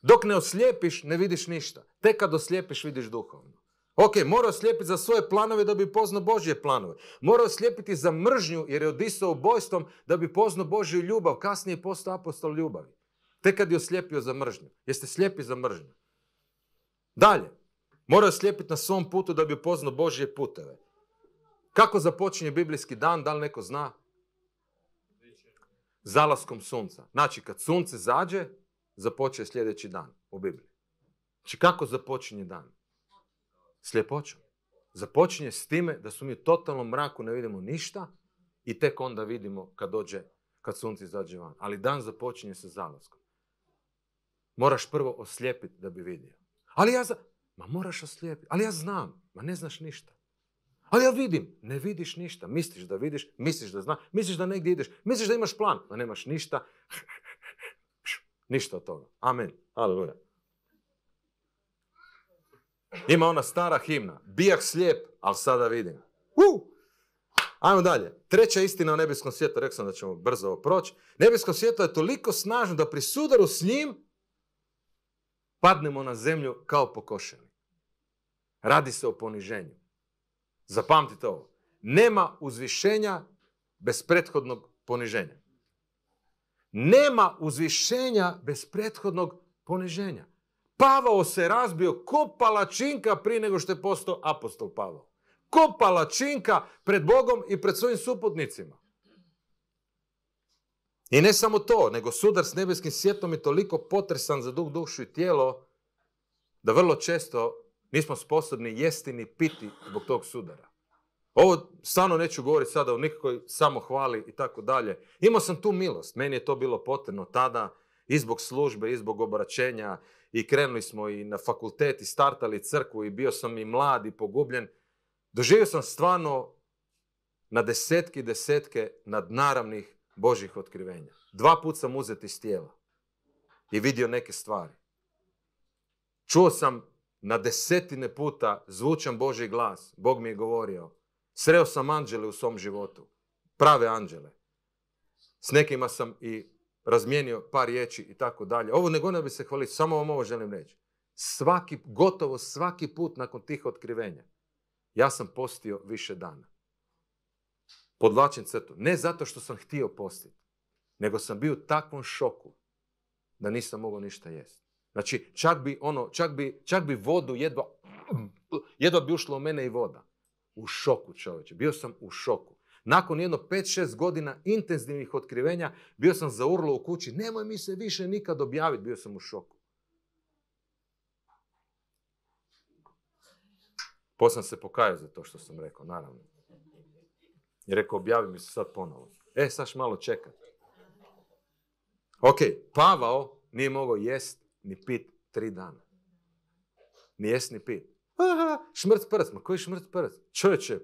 A: Dok ne oslijepiš, ne vidiš ništa. Tek kad oslijepiš, vidiš duhovno. Ok, mora oslijepiti za svoje planove da bi poznao Božje planove. Mora oslijepiti za mržnju jer je odisao ubojstvom da bi poznao Božju ljubav. Kasnije je postao apostol ljubavi. Tek kad je oslijepio za mržnju. Jeste slijepi za mržnju. Dalje, mora oslijepiti na svom putu da bi poznao Božje puteve. Kako započinje biblijski dan, da li neko zna? Zalaskom sunca. Znači, kad sunce zađe, započe sljedeći dan u Bibliji. Znači, kako započinje dan? Sljepoćom. Započinje s time da su mi u totalnom mraku, ne vidimo ništa i tek onda vidimo kad dođe, kad sunce izađe van. Ali dan započinje sa zalaskom. Moraš prvo oslijepiti da bi vidio. Ali ja za... Ma moraš oslijepiti. Ali ja znam. Ma ne znaš ništa. Ali ja vidim, ne vidiš ništa, misliš da vidiš, misliš da zna, misliš da negdje ideš, misliš da imaš plan, a nemaš ništa. Ništa od toga. Amen. Aleluja. Ima ona stara himna. Bijak slijep, ali sada vidim. Uh! Ajmo dalje. Treća istina o nebeskom svijetu, rekao sam da ćemo brzo ovo proći. Nebesko svijetu je toliko snažno da pri sudaru s njim padnemo na zemlju kao pokošeni. Radi se o poniženju. Zapamtite ovo. Nema uzvišenja bez prethodnog poniženja. Nema uzvišenja bez prethodnog poniženja. Pavao se razbio ko palačinka prije nego što je postao apostol Pavao. Ko palačinka pred Bogom i pred svojim suputnicima. I ne samo to, nego sudar s nebeskim svjetom je toliko potresan za duh, dušu i tijelo da vrlo često Nismo sposobni jesti ni piti zbog tog sudara. Ovo stvarno neću govoriti sada o nikakvoj samohvali i tako dalje. Imao sam tu milost, meni je to bilo potrebno tada i zbog službe, i zbog obraćenja i krenuli smo i na fakultet i startali crkvu i bio sam i mlad i pogubljen. Doživio sam stvarno na desetke i desetke nadnaravnih Božih otkrivenja. Dva puta sam uzet iz tijela i vidio neke stvari. Čuo sam na desetine puta zvučan Boži glas. Bog mi je govorio. Sreo sam anđele u svom životu. Prave anđele. S nekima sam i razmijenio par riječi i tako dalje. Ovo ne bi se hvalio samo vam ovo želim reći. Svaki, gotovo svaki put nakon tih otkrivenja ja sam postio više dana. Podlačim crtu. Ne zato što sam htio postiti, nego sam bio u takvom šoku da nisam mogao ništa jesti. Znači, čak bi, ono, čak bi, čak bi vodu jedva, bi ušlo u mene i voda. U šoku čovječe, bio sam u šoku. Nakon jedno 5-6 godina intenzivnih otkrivenja, bio sam za urlo u kući, nemoj mi se više nikad objaviti, bio sam u šoku. Poslije se pokajao za to što sam rekao, naravno. I rekao, objavi mi se sad ponovo. E, Saš, malo čekat. Ok, Pavao nije mogao jesti ni pit tri dana. Ni jes, ni pit. Aha, šmrc prst, ma koji šmrc prst? Čovječe,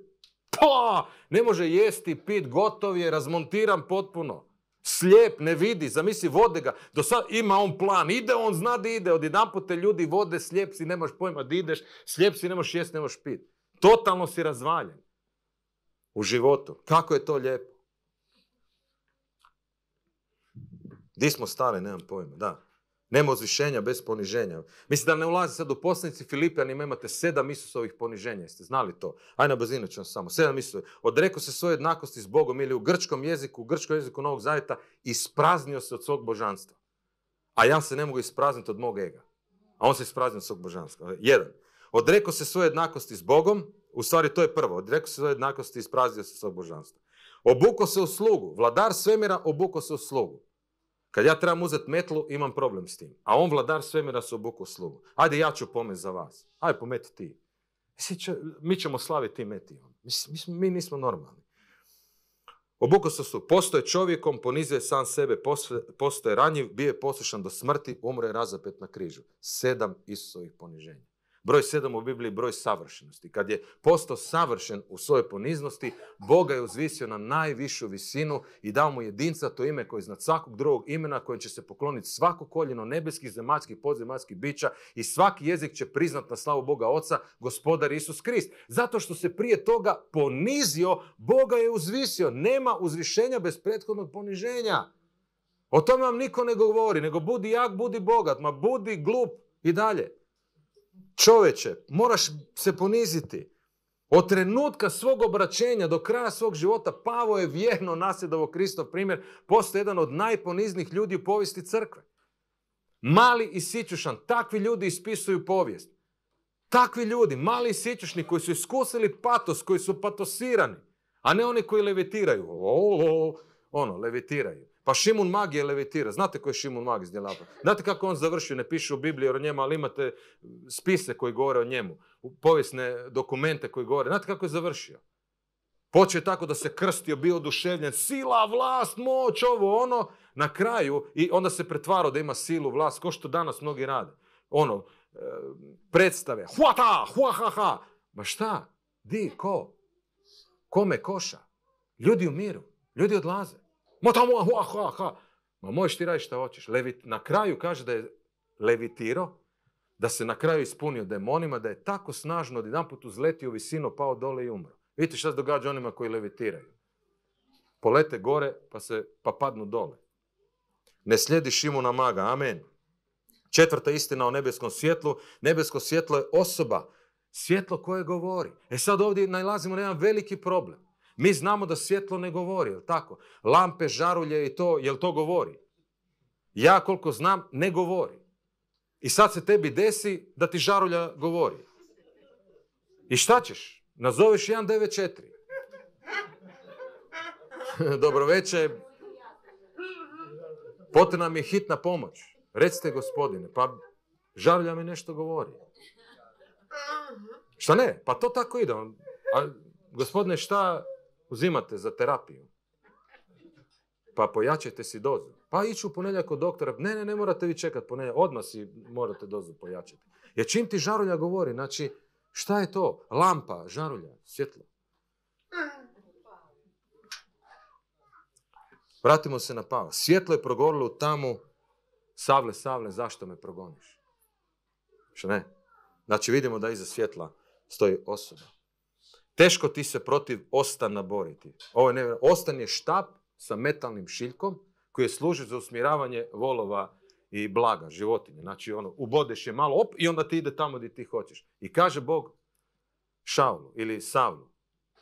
A: pa, ne može jesti, pit, gotov je, razmontiran potpuno. Slijep, ne vidi, zamisli, vode ga. Do sad ima on plan, ide on, zna da ide. Odjedanput te ljudi vode, slijep si, nemaš pojma da ideš, slijep si, nemoš jesti, nemoš pit. Totalno si razvaljen u životu. Kako je to lijepo. Di smo stali, nemam pojma, da. Nema uzvišenja bez poniženja. Mislim da ne ulazi sad u poslanici Filipijanima imate sedam Isusovih poniženja. Jeste znali to? Aj na brzinu samo. Sedam Isusovih. Odrekao se svoje jednakosti s Bogom ili u grčkom jeziku, u grčkom jeziku Novog Zavjeta, ispraznio se od svog božanstva. A ja se ne mogu isprazniti od mog ega. A on se ispraznio od svog božanstva. Jedan. Odrekao se svoje jednakosti s Bogom, u stvari to je prvo. Odrekao se svoje jednakosti i ispraznio se od svog božanstva. Obuko se u slugu. Vladar svemira obuko se u slugu. Kad ja trebam uzeti metlu, imam problem s tim. A on vladar svemira se obuku slugu. Ajde, ja ću pomet za vas. Ajde, pometi ti. E, mi ćemo slaviti ti meti. Mi, mi nismo normalni. obuku se su, postoje čovjekom, ponizuje sam sebe, postoje ranjiv, bio je poslušan do smrti, umre razapet na križu. Sedam Isusovih poniženja. Broj sedam u Bibliji broj savršenosti. Kad je postao savršen u svojoj poniznosti, Boga je uzvisio na najvišu visinu i dao mu jedinca to ime koje je iznad svakog drugog imena kojem će se pokloniti svako koljeno nebeskih, zemaljskih, podzemaljskih bića i svaki jezik će priznati na slavu Boga Oca, gospodar Isus Krist. Zato što se prije toga ponizio, Boga je uzvisio. Nema uzvišenja bez prethodnog poniženja. O tome vam niko ne govori, nego budi jak, budi bogat, ma budi glup i dalje. Čoveče, moraš se poniziti. Od trenutka svog obraćenja do kraja svog života Pavo je vjerno nasljedovo Kristov primjer, postoje jedan od najponiznih ljudi u povijesti crkve. Mali i sićušan, takvi ljudi ispisuju povijest. Takvi ljudi, mali i sićušni koji su iskusili patos, koji su patosirani, a ne oni koji levitiraju. ono, levitiraju. Pa Šimun Mag je levitira. Znate ko je Šimun Mag iz Znate kako on završio? Ne piše u Bibliji o njemu, ali imate spise koji govore o njemu. Povijesne dokumente koji govore. Znate kako je završio? Počeo je tako da se krstio, bio oduševljen. Sila, vlast, moć, ovo, ono. Na kraju, i onda se pretvarao da ima silu, vlast, ko što danas mnogi rade. Ono, e, predstave. Hvata, hua, Ma šta? Di, ko? Kome koša? Ljudi u miru. Ljudi odlaze. Ma tamo, ha, ha, ha. Ma možeš ti raditi šta hoćeš. Levit, na kraju kaže da je levitirao, da se na kraju ispunio demonima, da je tako snažno odjedanput uzletio visino, pao dole i umro. Vidite šta se događa onima koji levitiraju. Polete gore pa, se, pa padnu dole. Ne slijedi Šimuna Maga. Amen. Četvrta istina o nebeskom svjetlu. Nebesko svjetlo je osoba. Svjetlo koje govori. E sad ovdje najlazimo na jedan veliki problem. Mi znamo da svjetlo ne govori, jel tako? Lampe, žarulje i to, jel to govori? Ja koliko znam, ne govori. I sad se tebi desi da ti žarulja govori. I šta ćeš? Nazoveš 194. Dobro večer. Potrebna nam je hitna pomoć. Recite gospodine, pa žarulja mi nešto govori. Šta ne? Pa to tako ide. A, gospodine, šta, uzimate za terapiju. Pa pojačajte si dozu. Pa ići u ponedjeljak kod doktora. Ne, ne, ne morate vi čekati ponedjeljak. Odmah si morate dozu pojačati. Jer čim ti žarulja govori, znači, šta je to? Lampa, žarulja, svjetlo. Vratimo se na Pavla. Svjetlo je progorilo u tamu. Savle, savle, zašto me progoniš? Što ne? Znači vidimo da iza svjetla stoji osoba. Teško ti se protiv ostana boriti. Ovo je Ostan je štap sa metalnim šiljkom koji služi za usmjeravanje volova i blaga, životinje. Znači, ono, ubodeš je malo op i onda ti ide tamo gdje ti hoćeš. I kaže Bog Šaulu ili Savlu,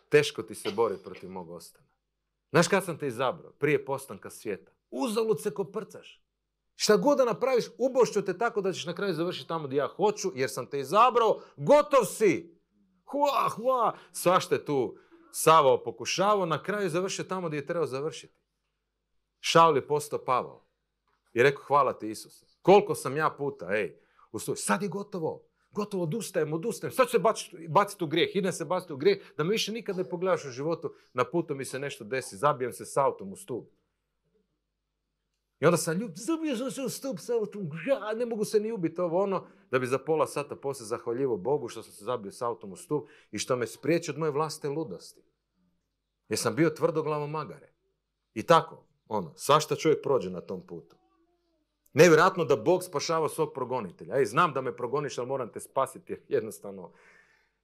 A: teško ti se boriti protiv mog ostana. Znaš kad sam te izabrao? Prije postanka svijeta. Uzalud se koprcaš. Šta god da napraviš, ubošću te tako da ćeš na kraju završiti tamo gdje ja hoću, jer sam te izabrao, gotov si. Hua, hua, svašta je tu Savao pokušavao, na kraju završio tamo gdje je trebao završiti. Šaul je postao Pavao i rekao hvala ti Isuse. Koliko sam ja puta, ej, ustoj sad je gotovo, gotovo odustajem, odustajem, sad ću se baciti, u grijeh, idem se baciti u grijeh, da me više nikad ne pogledaš u životu, na putu mi se nešto desi, zabijem se s autom u stup. I onda sam ljubio. zabio sam se u stup, sa autom, ja ne mogu se ni ubiti ovo ono, da bi za pola sata poslije zahvaljivo Bogu što sam se zabio s autom u stup i što me spriječi od moje vlastite ludosti. Jer sam bio tvrdoglavo magare. I tako, ono, svašta čovjek prođe na tom putu. Nevjerojatno da Bog spašava svog progonitelja. Ej, znam da me progoniš, ali moram te spasiti jer jednostavno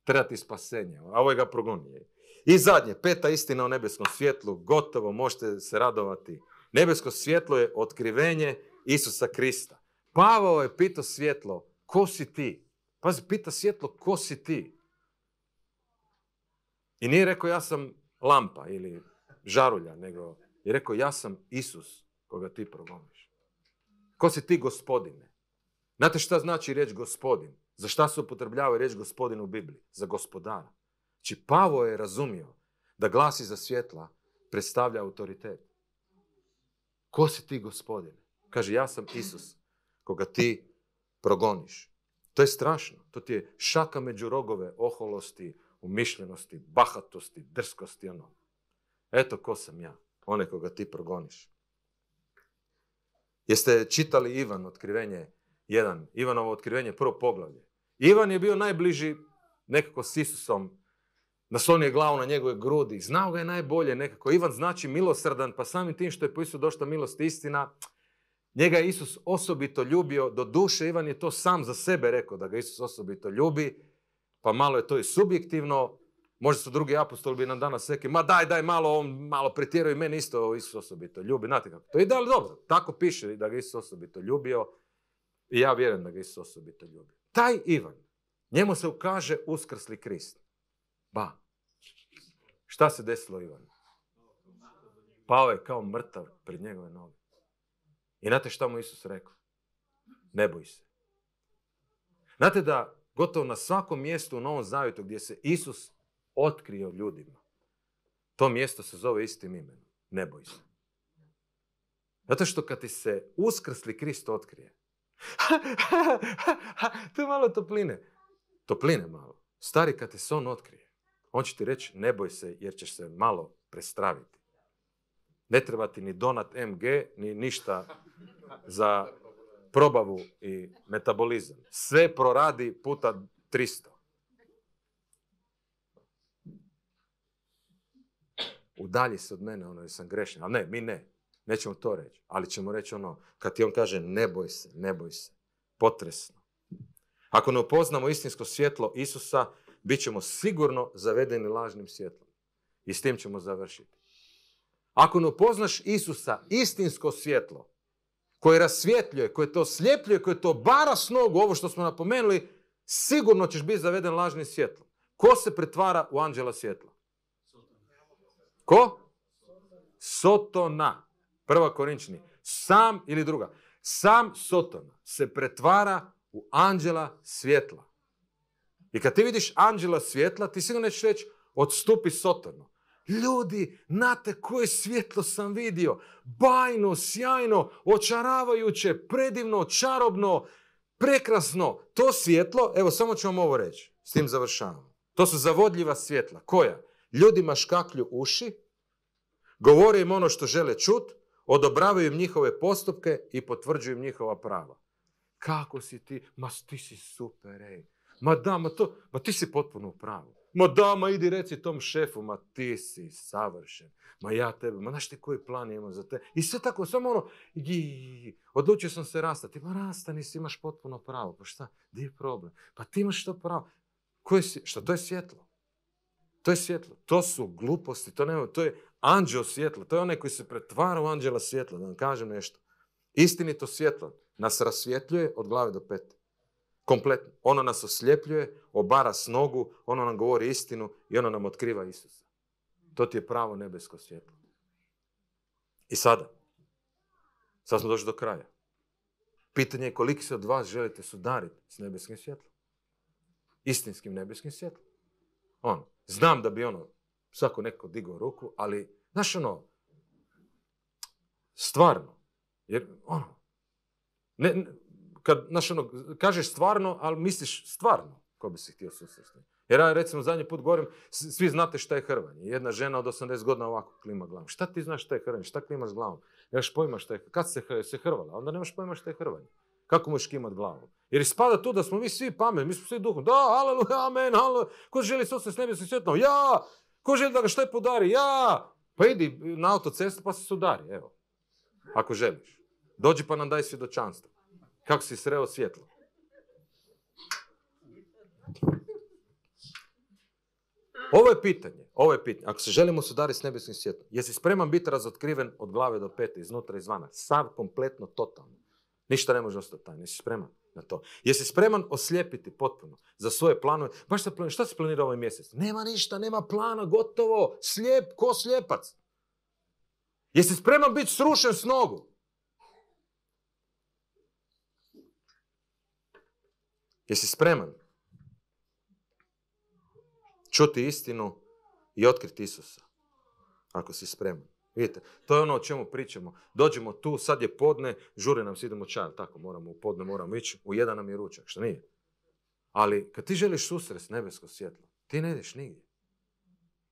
A: treba ti spasenje. Ono, a je ovaj ga progonio. I zadnje, peta istina o nebeskom svjetlu, gotovo možete se radovati Nebesko svjetlo je otkrivenje Isusa Krista. Pavao je pitao svjetlo, ko si ti? Pazi, pita svjetlo, ko si ti? I nije rekao ja sam lampa ili žarulja, nego je rekao ja sam Isus koga ti progoniš. Ko si ti gospodine? Znate šta znači riječ gospodin? Za šta se upotrebljava riječ gospodin u Bibliji? Za gospodara. Či znači, Pavo je razumio da glasi za svjetla predstavlja autoritet. Ko si ti gospodine? Kaže, ja sam Isus, koga ti progoniš. To je strašno. To ti je šaka među rogove oholosti, umišljenosti, bahatosti, drskosti, ono. Eto ko sam ja, one koga ti progoniš. Jeste čitali Ivan, otkrivenje jedan, Ivanovo otkrivenje, prvo poglavlje. Ivan je bio najbliži nekako s Isusom naslonio je glavu na njegove grudi. Znao ga je najbolje nekako. Ivan znači milosrdan, pa samim tim što je po Isu došla milost istina, njega je Isus osobito ljubio. Do duše Ivan je to sam za sebe rekao da ga Isus osobito ljubi, pa malo je to i subjektivno. Možda su drugi apostoli bi nam danas rekli, ma daj, daj malo, on malo pretjeruje meni isto Isus osobito ljubi. Znate kako to ide, ali dobro, tako piše da ga Isus osobito ljubio i ja vjerujem da ga Isus osobito ljubio. Taj Ivan, njemu se ukaže uskrsli Krist. Ba, Šta se desilo Ivanu? Pao je kao mrtav pred njegove noge. I znate šta mu Isus rekao? Ne boj se. Znate da gotovo na svakom mjestu u Novom Zavjetu gdje se Isus otkrio ljudima, to mjesto se zove istim imenom. Ne boj se. Zato što kad ti se uskrsli Krist otkrije, Tu je malo topline. Topline malo. Stari, kad ti se on otkrije, on će ti reći ne boj se jer ćeš se malo prestraviti. Ne treba ti ni donat MG, ni ništa za probavu i metabolizam. Sve proradi puta 300. Udalji se od mene, ono, jer sam grešan. Ali ne, mi ne. Nećemo to reći. Ali ćemo reći ono, kad ti on kaže ne boj se, ne boj se. Potresno. Ako ne upoznamo istinsko svjetlo Isusa, bit ćemo sigurno zavedeni lažnim svjetlom. I s tim ćemo završiti. Ako ne upoznaš Isusa, istinsko svjetlo, koje rasvjetljuje, koje to osljepljuje, koje to bara s nogu, ovo što smo napomenuli, sigurno ćeš biti zaveden lažnim svjetlom. Ko se pretvara u anđela svjetla? Ko? Sotona. Prva korinčni. Sam ili druga. Sam Sotona se pretvara u anđela svjetla. I kad ti vidiš anđela svjetla, ti sigurno nećeš reći odstupi sotano. Ljudi, znate koje svjetlo sam vidio. Bajno, sjajno, očaravajuće, predivno, čarobno, prekrasno. To svjetlo, evo samo ću vam ovo reći, s tim završavamo. To su zavodljiva svjetla. Koja? Ljudima škaklju uši, govore im ono što žele čut, odobravaju im njihove postupke i potvrđuju im njihova prava. Kako si ti? Ma ti si super, ej ma da, ma to, ma ti si potpuno u pravu. Ma da, ma idi reci tom šefu, ma ti si savršen, ma ja tebe, ma znaš ti koji plan imam za te. I sve tako, samo ono, odlučio sam se rastati. Ma rastani si, imaš potpuno pravo. Pa šta, di je problem? Pa ti imaš to pravo. Koje si, šta, to je svjetlo. To je svjetlo. To su gluposti, to, nema, to je anđeo svjetlo. To je onaj koji se pretvara u anđela svjetla, da vam kažem nešto. Istinito svjetlo nas rasvjetljuje od glave do pete. Kompletno. Ono nas osljepljuje, obara s nogu, ono nam govori istinu i ono nam otkriva Isusa. To ti je pravo nebesko svjetlo. I sada, sad smo došli do kraja. Pitanje je koliki se od vas želite sudariti s nebeskim svjetlom. Istinskim nebeskim svjetlom. Ono, znam da bi ono, svako neko digao ruku, ali, znaš ono, stvarno, jer ono, ne kad, znaš, ono, kažeš stvarno, ali misliš stvarno ko bi se htio susresti. Jer ja recimo zadnji put govorim, svi znate šta je hrvanje. Jedna žena od 80 godina ovako klima glavom. Šta ti znaš šta je hrvanje? Šta klimaš glavom? Nemaš pojma šta je Kad se, se hrvala, onda nemaš pojma šta je hrvanje. Kako možeš kimat glavom? Jer ispada tu da smo mi svi pametni, mi smo svi duhom. Da, aleluja, amen, aleluja. Ko želi osjeći s nebeskim svjetlom? Ja! Ko želi da ga šta je podari? Ja! Pa idi na autocestu pa se sudari, evo. Ako želiš. Dođi pa nam daj svjedočanstvo. Kako si sreo svjetlo? Ovo je pitanje, ovo je pitanje. Ako se želimo sudariti s nebeskim svjetlom, jesi spreman biti razotkriven od glave do pete, iznutra, izvana, sav, kompletno, totalno. Ništa ne može ostati tajno, jesi spreman na to. Jesi spreman oslijepiti potpuno za svoje planove. Baš se planira, šta se planirao ovaj mjesec? Nema ništa, nema plana, gotovo, slijep, ko slijepac. Jesi spreman biti srušen s nogu? Jesi spreman? Čuti istinu i otkriti Isusa. Ako si spreman. Vidite, to je ono o čemu pričamo. Dođemo tu, sad je podne, žure nam se idemo čar. Tako moramo, u podne moramo ići, u jedan nam je ručak, što nije. Ali kad ti želiš s nebesko svjetlo, ti ne ideš nigdje.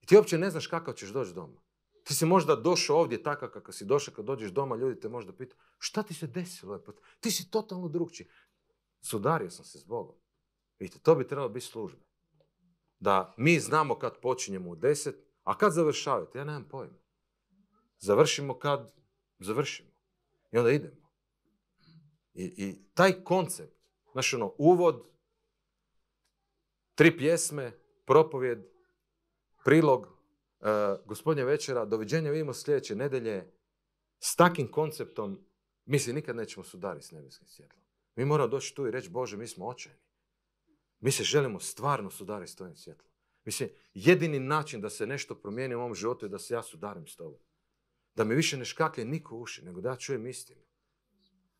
A: I ti uopće ne znaš kakav ćeš doći doma. Ti si možda došao ovdje takav kakav si došao, kad dođeš doma, ljudi te možda pitaju, šta ti se desilo? Pa ti si totalno drugčiji. Sudario sam se s Bogom. Vidite, to bi trebalo biti služba. Da mi znamo kad počinjemo u deset, a kad završavate, ja nemam pojma. Završimo kad završimo. I onda idemo. I, taj koncept, znaš ono, uvod, tri pjesme, propovjed, prilog, uh, večera, doviđenja vidimo sljedeće nedelje, s takim konceptom mi se nikad nećemo sudariti s nebeskim svjetlom. Mi moramo doći tu i reći, Bože, mi smo očajni. Mi se želimo stvarno sudariti s tvojim svjetlom. Mislim, jedini način da se nešto promijeni u ovom životu je da se ja sudarim s tobom. Da mi više ne škaklje niko uši, nego da ja čujem istinu.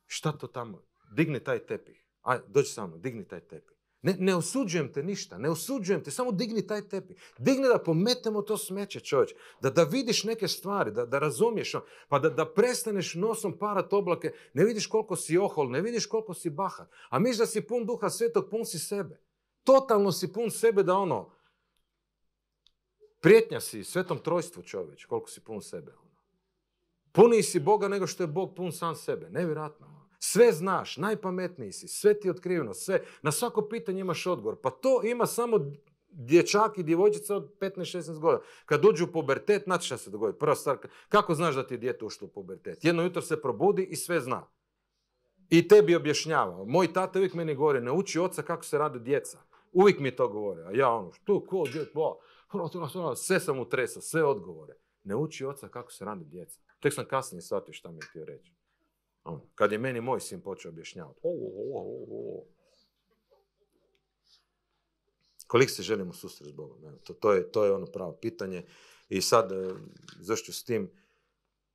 A: Šta to tamo? Digni taj tepih. Aj, dođi sa mnom, digni taj tepih. Ne, ne osuđujem te ništa, ne osuđujem te, samo digni taj tepi. Digni da pometemo to smeće, čovječ. Da, da vidiš neke stvari, da, da razumiješ, ono, pa da, da prestaneš nosom parat oblake, ne vidiš koliko si ohol, ne vidiš koliko si bahat. A miš da si pun duha svetog, pun si sebe. Totalno si pun sebe da ono, prijetnja si svetom trojstvu čovječ, koliko si pun sebe. Ono. Puniji si Boga nego što je Bog pun sam sebe. Nevjerojatno. Ono. Sve znaš, najpametniji si, sve ti je otkriveno, sve. Na svako pitanje imaš odgovor. Pa to ima samo dječak i djevojčica od 15-16 godina. Kad uđu u pubertet, znači šta se dogodi? Prva stvar, kako znaš da ti je dijete ušlo u pubertet? Jedno jutro se probudi i sve zna. I tebi objašnjava. Moj tata uvijek meni govori, uči oca kako se rade djeca. Uvijek mi je to govore. A ja ono, što, ko, djet, sve sam utresao, sve odgovore. Ne uči oca kako se rade djeca. Tek sam kasnije shvatio šta mi htio reći. Ono, kad je meni moj sin počeo objašnjavati. O, Koliko se želimo susreti s Bogom? To, to, je, to je ono pravo pitanje. I sad, e, zašto s tim?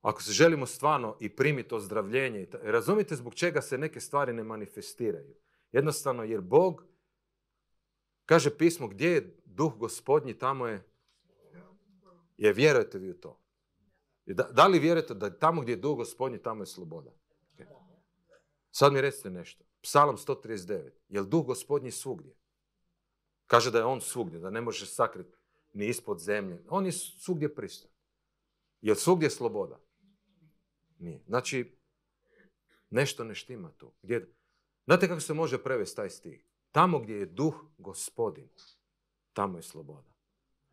A: Ako se želimo stvarno i primiti ozdravljenje, razumite zbog čega se neke stvari ne manifestiraju. Jednostavno, jer Bog, kaže pismo, gdje je duh gospodnji, tamo je, je vjerujete vi u to. Da, da li vjerujete da tamo gdje je duh gospodnji, tamo je sloboda? Sad mi recite nešto. Psalom 139. Jel duh gospodnji svugdje? Kaže da je on svugdje, da ne može sakriti ni ispod zemlje. On je svugdje pristan. Jel svugdje sloboda? Nije. Znači, nešto ne štima tu. Gdje... Znate kako se može prevesti taj stih? Tamo gdje je duh gospodin, tamo je sloboda.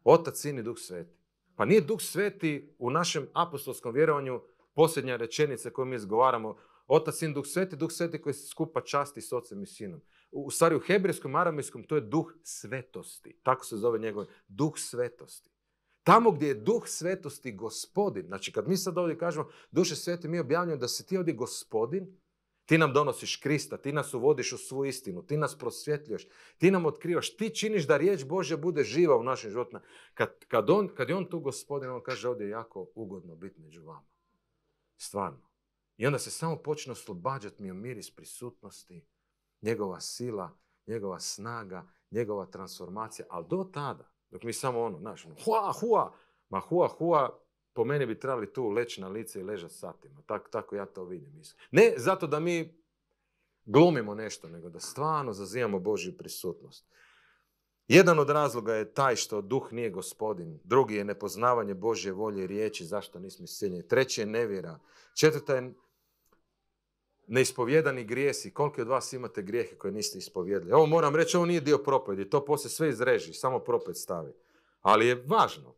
A: Otac, sin i duh sveti. Pa nije duh sveti u našem apostolskom vjerovanju posljednja rečenica koju mi izgovaramo Otac, sin, duh sveti, duh sveti koji se skupa časti s ocem i sinom. U, u stvari u hebrejskom to je duh svetosti. Tako se zove njegov duh svetosti. Tamo gdje je duh svetosti gospodin, znači kad mi sad ovdje kažemo duše sveti, mi objavljamo da si ti ovdje gospodin, ti nam donosiš Krista, ti nas uvodiš u svu istinu, ti nas prosvjetljuješ, ti nam otkrivaš, ti činiš da riječ Božja bude živa u našim životima. Kad, on, kad je on tu gospodin, on kaže ovdje je jako ugodno biti među vama. Stvarno. I onda se samo počne oslobađati mi miris prisutnosti, njegova sila, njegova snaga, njegova transformacija. Ali do tada, dok mi samo ono, znaš, ono, hua, hua, ma hua, hua, po meni bi trebali tu leći na lice i ležati satima. tako ja to vidim. Ne zato da mi glumimo nešto, nego da stvarno zazivamo Božju prisutnost. Jedan od razloga je taj što duh nije gospodin. Drugi je nepoznavanje Božje volje i riječi, zašto nismo silni. Treći je nevjera. Četvrta je neispovjedani grijesi. Koliko od vas imate grijehe koje niste ispovjedili? Ovo moram reći, ovo nije dio propovjedi. To poslije sve izreži, samo propovjed stavi. Ali je važno.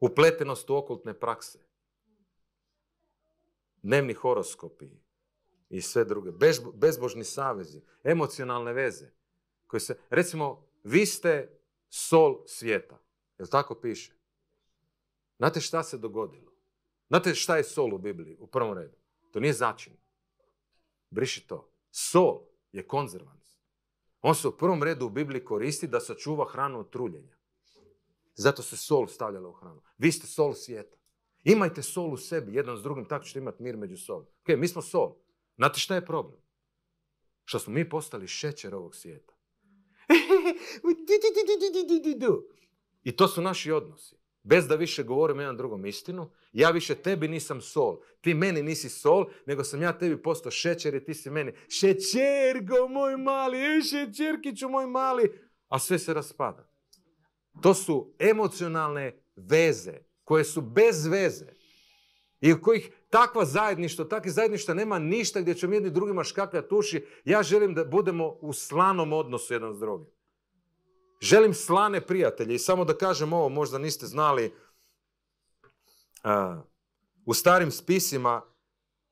A: Upletenost u okultne prakse. Dnevni horoskopi i sve druge. bezbožni savezi. Emocionalne veze. Koje se, recimo, vi ste sol svijeta. Jel tako piše? Znate šta se dogodilo? Znate šta je sol u Bibliji u prvom redu? To nije začin. Briši to. Sol je konzervans. On se u prvom redu u Bibliji koristi da sačuva hranu od truljenja. Zato se sol stavljala u hranu. Vi ste sol svijeta. Imajte sol u sebi, jedan s drugim, tako ćete imati mir među sobom. Ok, mi smo sol. Znate šta je problem? Što smo mi postali šećer ovog svijeta. I to su naši odnosi. Bez da više govorim jedan drugom istinu, ja više tebi nisam sol, ti meni nisi sol, nego sam ja tebi postao šećer i ti si meni šećergo moj mali, šećerkiću moj mali, a sve se raspada. To su emocionalne veze koje su bez veze i u kojih takva zajedništva, takve zajedništva nema ništa gdje ćemo jedni drugima škakljati uši. Ja želim da budemo u slanom odnosu jedan s drugim. Želim slane prijatelje i samo da kažem ovo, možda niste znali, u starim spisima,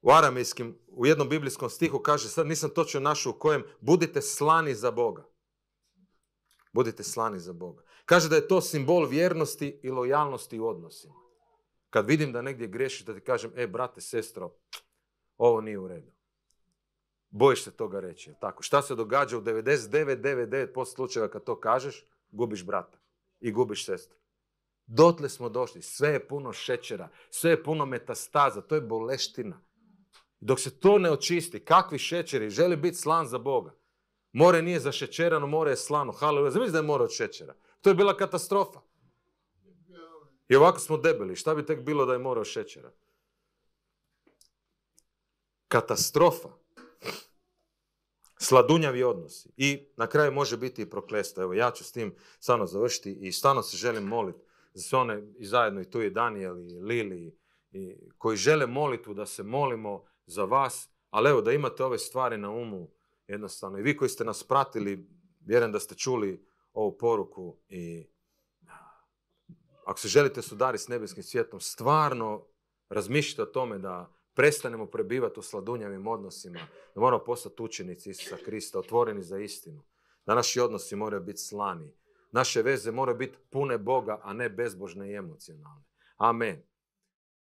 A: u aramejskim, u jednom biblijskom stihu kaže, sad nisam točno našao u kojem, budite slani za Boga. Budite slani za Boga. Kaže da je to simbol vjernosti i lojalnosti u odnosima. Kad vidim da negdje greši, da ti kažem, e, brate, sestro, ovo nije u redu bojiš se toga reći. Tako. Šta se događa u 99,99% slučajeva kad to kažeš, gubiš brata i gubiš sestru. Dotle smo došli. Sve je puno šećera, sve je puno metastaza, to je boleština. Dok se to ne očisti, kakvi šećeri, želi biti slan za Boga. More nije zašećerano, more je slano. Haleluja, zamisli da je more od šećera. To je bila katastrofa. I ovako smo debeli. Šta bi tek bilo da je more od šećera? Katastrofa. Sladunjavi odnosi. I na kraju može biti i proklesto. Evo, ja ću s tim stvarno završiti i stvarno se želim moliti za sve one i zajedno i tu je Daniel i Lili i, koji žele molitvu da se molimo za vas, ali evo da imate ove stvari na umu jednostavno. I vi koji ste nas pratili, vjerujem da ste čuli ovu poruku i ako se želite sudariti s nebeskim svijetom, stvarno razmišljate o tome da prestanemo prebivati u sladunjavim odnosima, da moramo postati učenici Isusa Krista, otvoreni za istinu. Da naši odnosi moraju biti slani. Naše veze moraju biti pune Boga, a ne bezbožne i emocionalne. Amen.